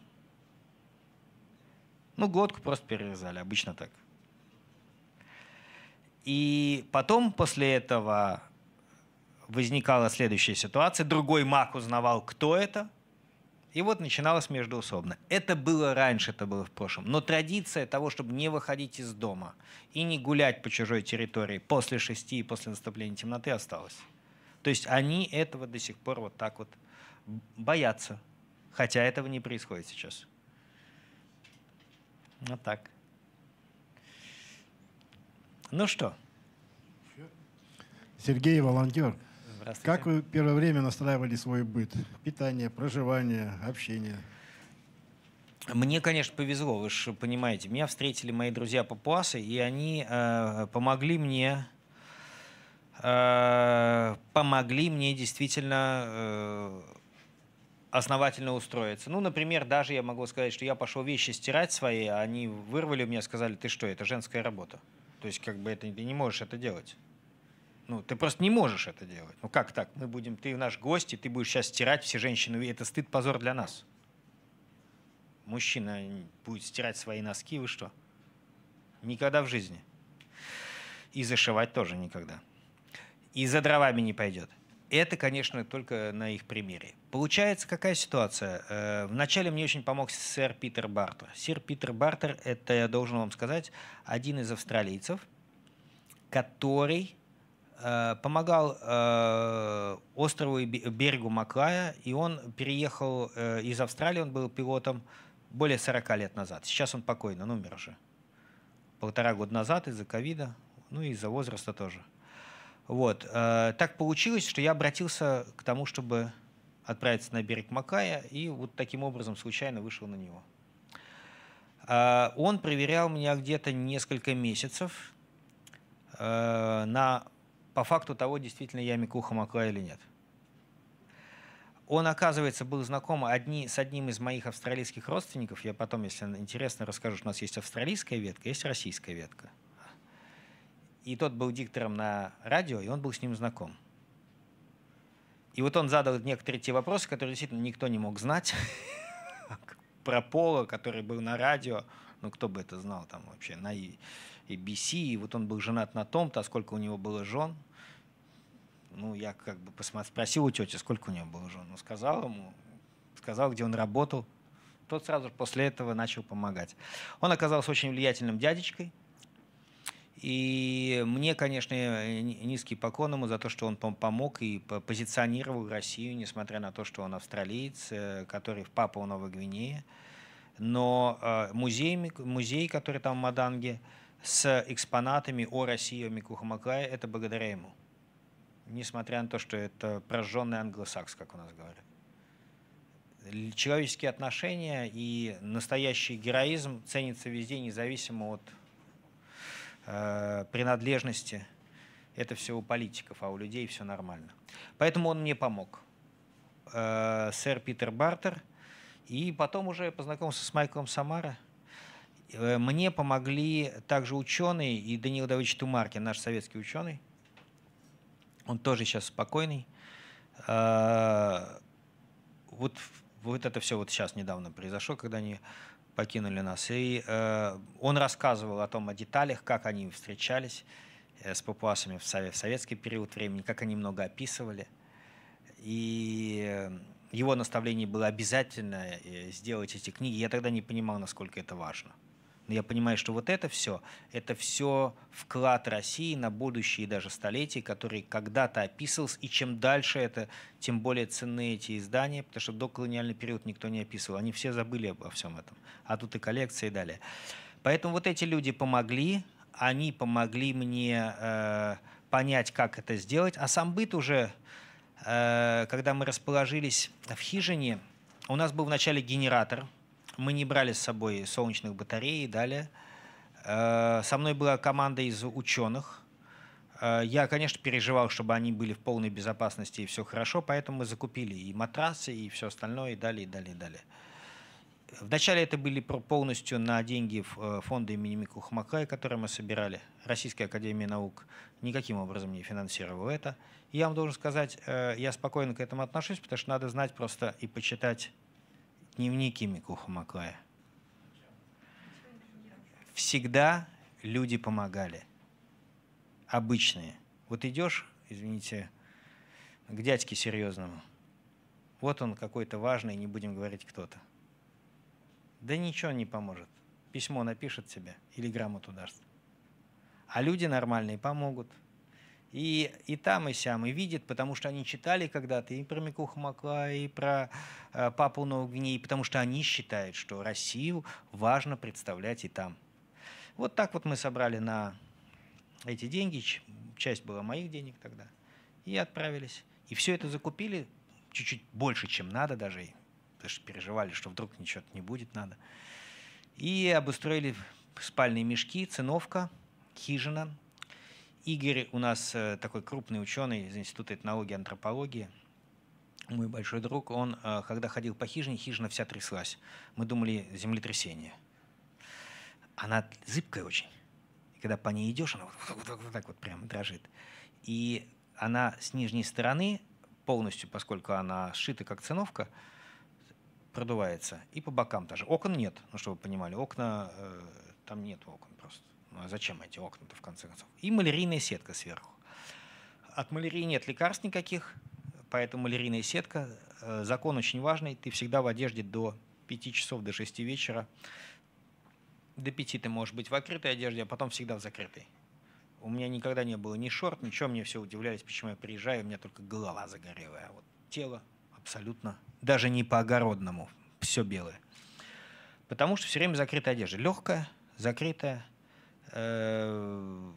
Ну, глотку просто перерезали, обычно так. И потом, после этого, возникала следующая ситуация. Другой маг узнавал, кто это. И вот начиналось междоусобно. Это было раньше, это было в прошлом. Но традиция того, чтобы не выходить из дома и не гулять по чужой территории после шести и после наступления темноты осталась. То есть они этого до сих пор вот так вот боятся. Хотя этого не происходит сейчас. Вот так. Ну что? Сергей, волонтер. Как вы первое время настраивали свой быт? Питание, проживание, общение? Мне, конечно, повезло, вы же понимаете. Меня встретили мои друзья папуасы, и они э, помогли мне э, помогли мне действительно э, основательно устроиться. Ну, например, даже я могу сказать, что я пошел вещи стирать свои, а они вырвали у меня, сказали, ты что, это женская работа. То есть, как бы это, ты не можешь это делать. Ну, ты просто не можешь это делать. Ну, как так? Мы будем, ты наш гость, и ты будешь сейчас стирать все женщины. И это стыд, позор для нас. Мужчина будет стирать свои носки, вы что? Никогда в жизни. И зашивать тоже никогда. И за дровами не пойдет это, конечно, только на их примере. Получается, какая ситуация? Э, вначале мне очень помог сэр Питер Бартер. Сэр Питер Бартер, это, я должен вам сказать, один из австралийцев, который э, помогал э, острову и берегу Маклая, и он переехал из Австралии, он был пилотом более 40 лет назад. Сейчас он покойно, он умер уже. Полтора года назад из-за ковида, ну и из-за возраста тоже. Вот. Э, так получилось, что я обратился к тому, чтобы отправиться на берег Макая, и вот таким образом случайно вышел на него. Э, он проверял меня где-то несколько месяцев э, на, по факту того, действительно я Микуха Макла или нет. Он, оказывается, был знаком одни, с одним из моих австралийских родственников. Я потом, если интересно, расскажу, что у нас есть австралийская ветка, есть российская ветка – и тот был диктором на радио, и он был с ним знаком. И вот он задал некоторые те вопросы, которые действительно никто не мог знать. Про Пола, который был на радио. Ну, кто бы это знал там вообще, на ABC. И вот он был женат на том-то, а сколько у него было жен. Ну, я как бы посмотри, спросил у тети, сколько у него было жен. Ну, сказал ему, сказал, где он работал. Тот сразу после этого начал помогать. Он оказался очень влиятельным дядечкой – и мне, конечно, э, низкий поклон ему за то, что он помог и позиционировал Россию, несмотря на то, что он австралиец, э, который в Папуа Новой Гвинее. Но э, музей, музей, который там в Маданге, с экспонатами о России, о Микухамаклае, это благодаря ему. Несмотря на то, что это прожженный англосакс, как у нас говорят. Человеческие отношения и настоящий героизм ценятся везде, независимо от Э, принадлежности. Это все у политиков, а у людей все нормально. Поэтому он мне помог. Э, сэр Питер Бартер. И потом уже познакомился с Майклом Самара. Э, мне помогли также ученые и Даниил Давыдович Тумаркин, наш советский ученый. Он тоже сейчас спокойный. Вот, вот это все вот сейчас недавно произошло, когда они покинули нас. И э, он рассказывал о том, о деталях, как они встречались э, с папуасами в, в советский период времени, как они много описывали. И э, его наставление было обязательно э, сделать эти книги. Я тогда не понимал, насколько это важно. Но я понимаю, что вот это все, это все вклад России на будущие даже столетия, который когда-то описывался, и чем дальше это, тем более ценны эти издания, потому что до колониальный период никто не описывал, они все забыли обо всем этом, а тут и коллекция и далее. Поэтому вот эти люди помогли, они помогли мне э, понять, как это сделать, а сам быт уже, э, когда мы расположились в хижине, у нас был вначале генератор, мы не брали с собой солнечных батарей и далее. Э, со мной была команда из ученых. Э, я, конечно, переживал, чтобы они были в полной безопасности и все хорошо, поэтому мы закупили и матрасы, и все остальное, и далее, и далее, и далее. Вначале это были полностью на деньги э, фонда имени Мику которые мы собирали. Российская Академия Наук никаким образом не финансировала это. я вам должен сказать, я спокойно к этому отношусь, потому что надо знать просто и почитать Дневник Кимику Хамакая. Всегда люди помогали. Обычные. Вот идешь, извините, к дядьке серьезному. Вот он какой-то важный, не будем говорить кто-то. Да ничего не поможет. Письмо напишет тебе или грамоту даст. А люди нормальные помогут – и, и там, и сям, и видит, потому что они читали когда-то и про Мику Хамака, и про э, Папу Новых Гвиней, потому что они считают, что Россию важно представлять и там. Вот так вот мы собрали на эти деньги, часть была моих денег тогда, и отправились. И все это закупили чуть-чуть больше, чем надо даже, потому что переживали, что вдруг ничего не будет надо. И обустроили спальные мешки, циновка, хижина, Игорь у нас э, такой крупный ученый из Института этнологии и антропологии, мой большой друг, он, э, когда ходил по хижине, хижина вся тряслась. Мы думали, землетрясение. Она зыбкая очень. когда по ней идешь, она вот, вот, вот, вот так вот прям дрожит. И она с нижней стороны полностью, поскольку она сшита как циновка, продувается. И по бокам тоже Окон нет, ну, чтобы вы понимали. Окна, э, там нет окон. А зачем эти окна-то в конце концов? И малярийная сетка сверху. От малярии нет лекарств никаких, поэтому малярийная сетка. Э, закон очень важный. Ты всегда в одежде до 5 часов, до 6 вечера. До 5 ты можешь быть в открытой одежде, а потом всегда в закрытой. У меня никогда не было ни шорт, ничего. Мне все удивлялись, почему я приезжаю, у меня только голова загорелая. А вот тело абсолютно, даже не по-огородному, все белое. Потому что все время закрытая одежда. Легкая, закрытая, Э,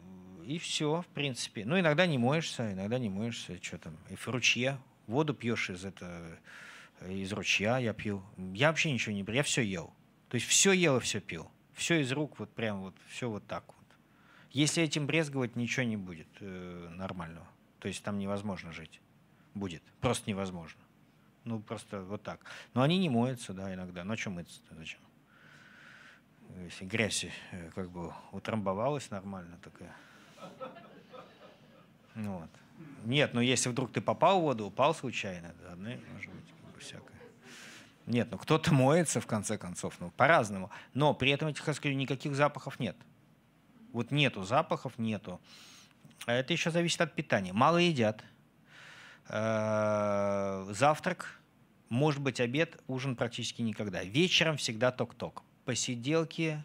и все, в принципе. Ну, иногда не моешься, иногда не моешься, что там. И в ручье. Воду пьешь из этого, э, из ручья я пью. Я вообще ничего не... Я все ел. То есть все ел и все пил. Все из рук, вот прям вот, все вот так вот. Если этим брезговать, ничего не будет э, нормального. То есть там невозможно жить. Будет. Просто невозможно. Ну, просто вот так. Но они не моются, да, иногда. Ну, а что мыться -то? Зачем? Э, если грязь э, как бы утрамбовалась нормально такая. Ну, вот. Нет, но ну, если вдруг ты попал в воду, упал случайно, да, ну, может быть, как бы всякое. Нет, ну кто-то моется, в конце концов, ну, по-разному. Но при этом, я тебе скажу, никаких запахов нет. Вот нету запахов, нету. А это еще зависит от питания. Мало едят. Э, завтрак, может быть, обед, ужин практически никогда. Вечером всегда ток-ток посиделки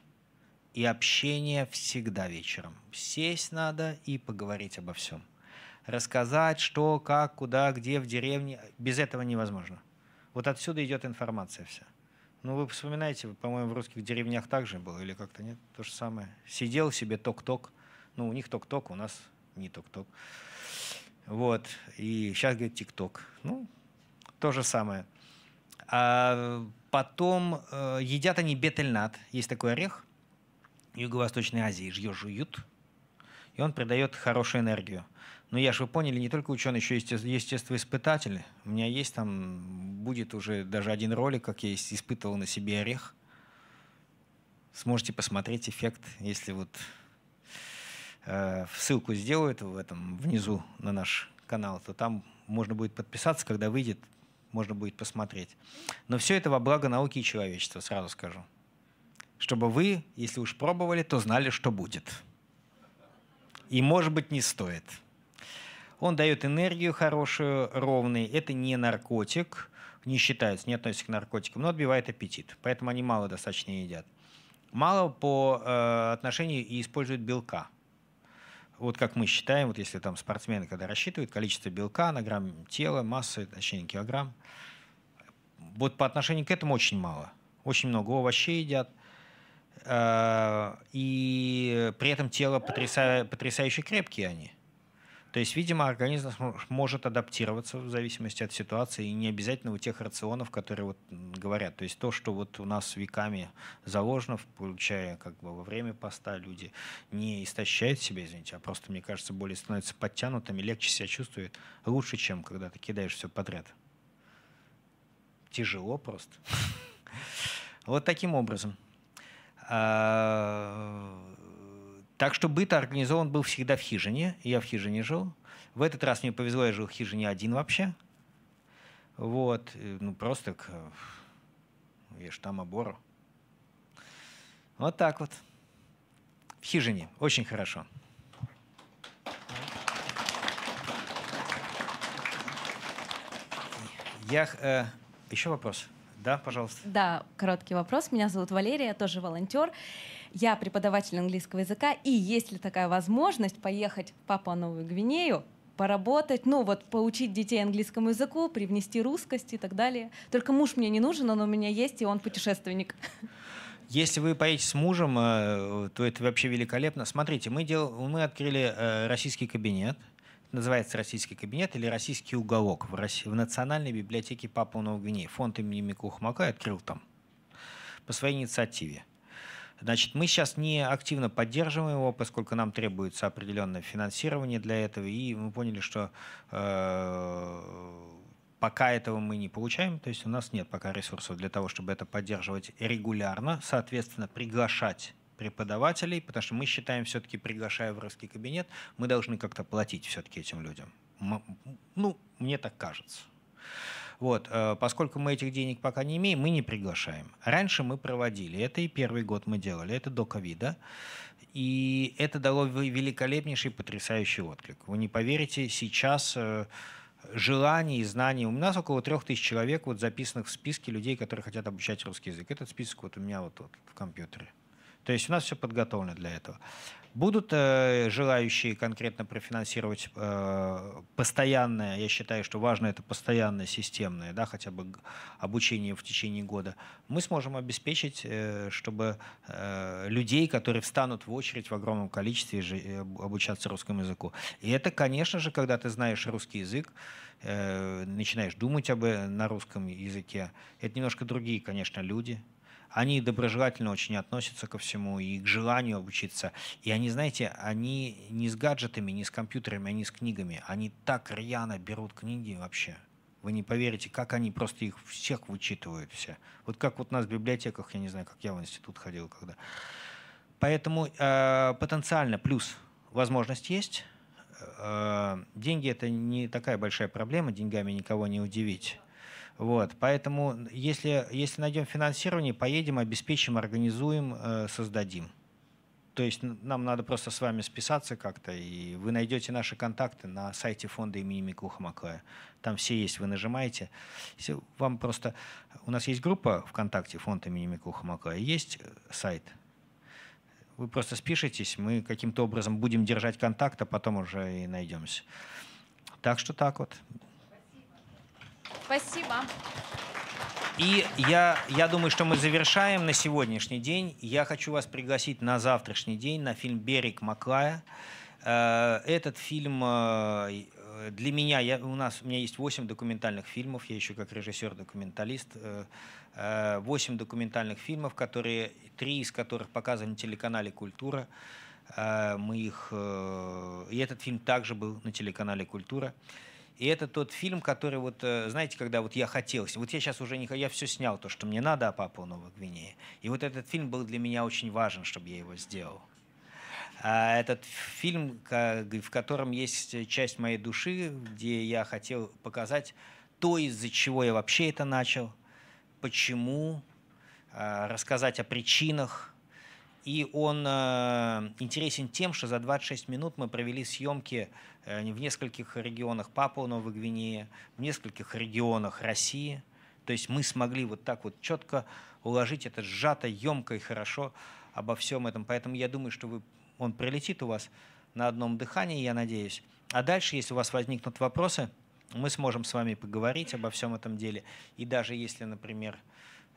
и общение всегда вечером. Сесть надо и поговорить обо всем. Рассказать, что, как, куда, где, в деревне. Без этого невозможно. Вот отсюда идет информация вся. Ну, вы вспоминаете, по-моему, в русских деревнях так же было, или как-то нет? То же самое. Сидел себе ток-ток. Ну, у них ток-ток, у нас не ток-ток. Вот. И сейчас говорит тик-ток. Ну, то же самое. А Потом э, едят они бетельнат. Есть такой орех Юго-Восточной Азии. Ее жуют. И он придает хорошую энергию. Но ну, я же вы поняли, не только ученый, еще есть естествоиспытатель. У меня есть там, будет уже даже один ролик, как я испытывал на себе орех. Сможете посмотреть эффект, если вот э, ссылку сделают в этом внизу на наш канал, то там можно будет подписаться, когда выйдет можно будет посмотреть. Но все это во благо науки и человечества, сразу скажу. Чтобы вы, если уж пробовали, то знали, что будет. И, может быть, не стоит. Он дает энергию хорошую, ровный. Это не наркотик, не считается, не относится к наркотикам, но отбивает аппетит. Поэтому они мало достаточно едят. Мало по э, отношению и используют белка – вот как мы считаем, вот если там спортсмены, когда рассчитывают количество белка на грамм тела, массы, точнее килограмм, вот по отношению к этому очень мало. Очень много овощей едят, э, и при этом тело потрясающе крепкие они. То есть, видимо, организм может адаптироваться в зависимости от ситуации и не обязательно у тех рационов, которые вот говорят. То есть то, что вот у нас веками заложено, получая как бы во время поста, люди не истощают себя, извините, а просто, мне кажется, более становятся подтянутыми, легче себя чувствуют, лучше, чем когда ты кидаешь все подряд. Тяжело просто. Вот таким образом. А, так что быт организован был всегда в хижине. Я в хижине жил. В этот раз мне повезло, я жил в хижине один вообще. Вот, э, ну просто к там обору. Вот так вот. В хижине. Очень хорошо. Я... Э, еще вопрос? Да, пожалуйста. Да, короткий вопрос. Меня зовут Валерия, я тоже волонтер. Я преподаватель английского языка, и есть ли такая возможность поехать в Папуа-Новую Гвинею, поработать, ну вот поучить детей английскому языку, привнести русскость и так далее. Только муж мне не нужен, он у меня есть, и он путешественник. Если вы поедете с мужем, э, то это вообще великолепно. Смотрите, мы, дел... мы открыли э, российский кабинет, называется «Российский кабинет» или «Российский уголок» в, России, в Национальной библиотеке Папуа Новой Гвинеи. Фонд имени Мику открыл там по своей инициативе. Значит, мы сейчас не активно поддерживаем его, поскольку нам требуется определенное финансирование для этого, и мы поняли, что э, пока этого мы не получаем, то есть у нас нет пока ресурсов для того, чтобы это поддерживать регулярно, соответственно, приглашать преподавателей, потому что мы считаем, все-таки приглашая в русский кабинет, мы должны как-то платить все-таки этим людям. Ну, мне так кажется. Вот, э, поскольку мы этих денег пока не имеем, мы не приглашаем. Раньше мы проводили, это и первый год мы делали, это до ковида. И это дало великолепнейший, потрясающий отклик. Вы не поверите, сейчас э, желаний и знаний. У нас около трех тысяч человек вот записанных в списке людей, которые хотят обучать русский язык. Этот список вот у меня вот, вот в компьютере. То есть у нас все подготовлено для этого. Будут э, желающие конкретно профинансировать э, постоянное, я считаю, что важно это постоянное, системное, да, хотя бы обучение в течение года. Мы сможем обеспечить, э, чтобы э, людей, которые встанут в очередь в огромном количестве же, э, обучаться русскому языку. И это, конечно же, когда ты знаешь русский язык, э, начинаешь думать об, э, на русском языке. Это немножко другие, конечно, люди они доброжелательно очень относятся ко всему и к желанию обучиться. И они, знаете, они не с гаджетами, не с компьютерами, они с книгами. Они так рьяно берут книги вообще. Вы не поверите, как они просто их всех вычитывают все. Вот как вот у нас в библиотеках, я не знаю, как я в институт ходил когда. Поэтому э, потенциально плюс возможность есть. Э, деньги это не такая большая проблема, деньгами никого не удивить. Вот. Поэтому, если, если найдем финансирование, поедем, обеспечим, организуем, э, создадим. То есть нам надо просто с вами списаться как-то, и вы найдете наши контакты на сайте фонда имени Микуха Маклая. Там все есть, вы нажимаете. Если вам просто... У нас есть группа ВКонтакте, фонд имени Микуха Маклая, есть э, сайт. Вы просто спишетесь, мы каким-то образом будем держать контакт, а потом уже и найдемся. Так что так вот. Спасибо. И я, я думаю, что мы завершаем на сегодняшний день. Я хочу вас пригласить на завтрашний день на фильм «Берег Маклая». Э, этот фильм э, для меня, я, у нас у меня есть 8 документальных фильмов, я еще как режиссер-документалист, 8 э, документальных фильмов, которые, три из которых показаны на телеканале «Культура». Мы их, и этот фильм также был на телеканале «Культура». И это тот фильм, который вот, э, знаете, когда вот я хотел, вот я сейчас уже не, я все снял, то, что мне надо а папа Папу Новой Гвинеи. И вот этот фильм был для меня очень важен, чтобы я его сделал. А этот фильм, в котором есть э, часть моей души, где я хотел показать то, из-за чего я вообще это начал, почему, а, рассказать о причинах, и он э, интересен тем, что за 26 минут мы провели съемки э, в нескольких регионах Папуа Новой Гвинеи, в нескольких регионах России. То есть мы смогли вот так вот четко уложить это сжато, емко и хорошо обо всем этом. Поэтому я думаю, что вы, он прилетит у вас на одном дыхании, я надеюсь. А дальше, если у вас возникнут вопросы, мы сможем с вами поговорить обо всем этом деле. И даже если, например,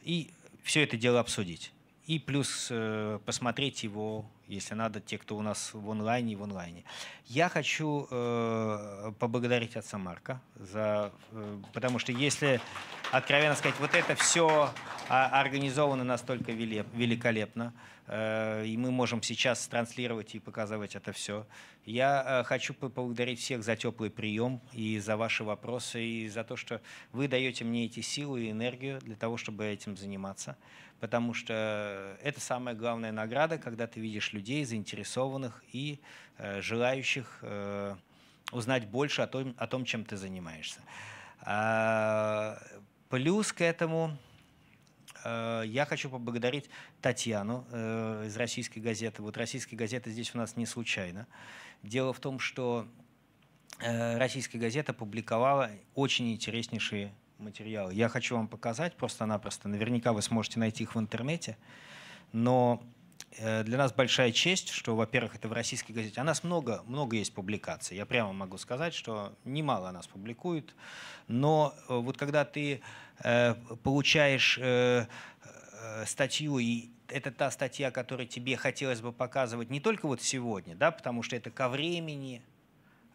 и все это дело обсудить и плюс э, посмотреть его, если надо, те, кто у нас в онлайне и в онлайне. Я хочу э, поблагодарить отца Марка, за, э, потому что если, откровенно сказать, вот это все организовано настолько велеп, великолепно, э, и мы можем сейчас транслировать и показывать это все, я э, хочу поблагодарить всех за теплый прием и за ваши вопросы, и за то, что вы даете мне эти силы и энергию для того, чтобы этим заниматься потому что это самая главная награда, когда ты видишь людей, заинтересованных и э, желающих э, узнать больше о том, о том чем ты занимаешься. А, плюс к этому э, я хочу поблагодарить Татьяну из «Российской газеты». Вот российские газеты здесь у нас не случайно. Дело в том, что «Российская газета» публиковала очень интереснейшие материалы. Я хочу вам показать просто-напросто. Наверняка вы сможете найти их в интернете. Но э, для нас большая честь, что, во-первых, это в российской газете. У нас много, много есть публикаций. Я прямо могу сказать, что немало нас публикует. Но э, вот когда ты э, получаешь статью, и это та статья, которую тебе хотелось бы показывать не только вот сегодня, да, потому что это ко времени,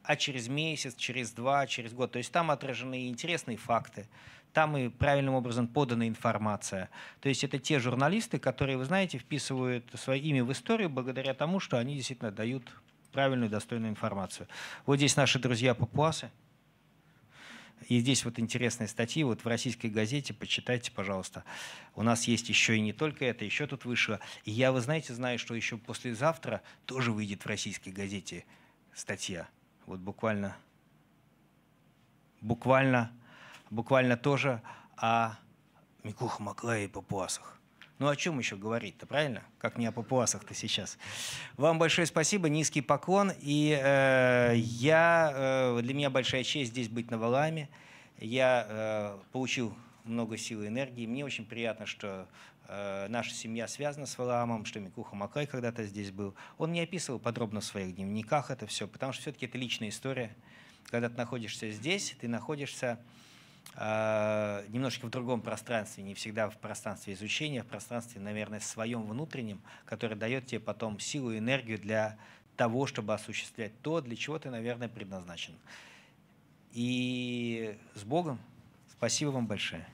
а через месяц, через два, через год. То есть там отражены интересные факты, там и правильным образом подана информация. То есть это те журналисты, которые, вы знаете, вписывают свое имя в историю благодаря тому, что они действительно дают правильную, достойную информацию. Вот здесь наши друзья папуасы. И здесь вот интересные статьи, вот в российской газете, почитайте, пожалуйста. У нас есть еще и не только это, еще тут вышло. И я, вы знаете, знаю, что еще послезавтра тоже выйдет в российской газете статья вот буквально, буквально, буквально тоже о Микуха Маклае и папуасах. Ну о чем еще говорить-то, правильно? Как не о папуасах-то сейчас. Вам большое спасибо, низкий поклон. И э, я, э, для меня большая честь здесь быть на Валаме. Я э, получил много сил и энергии. Мне очень приятно, что Э, наша семья связана с Валаамом, что Микуха Макай когда-то здесь был. Он не описывал подробно в своих дневниках это все, потому что все-таки это личная история. Когда ты находишься здесь, ты находишься э, немножечко в другом пространстве, не всегда в пространстве изучения, в пространстве, наверное, своем внутреннем, которое дает тебе потом силу и энергию для того, чтобы осуществлять то, для чего ты, наверное, предназначен. И с Богом. Спасибо вам большое.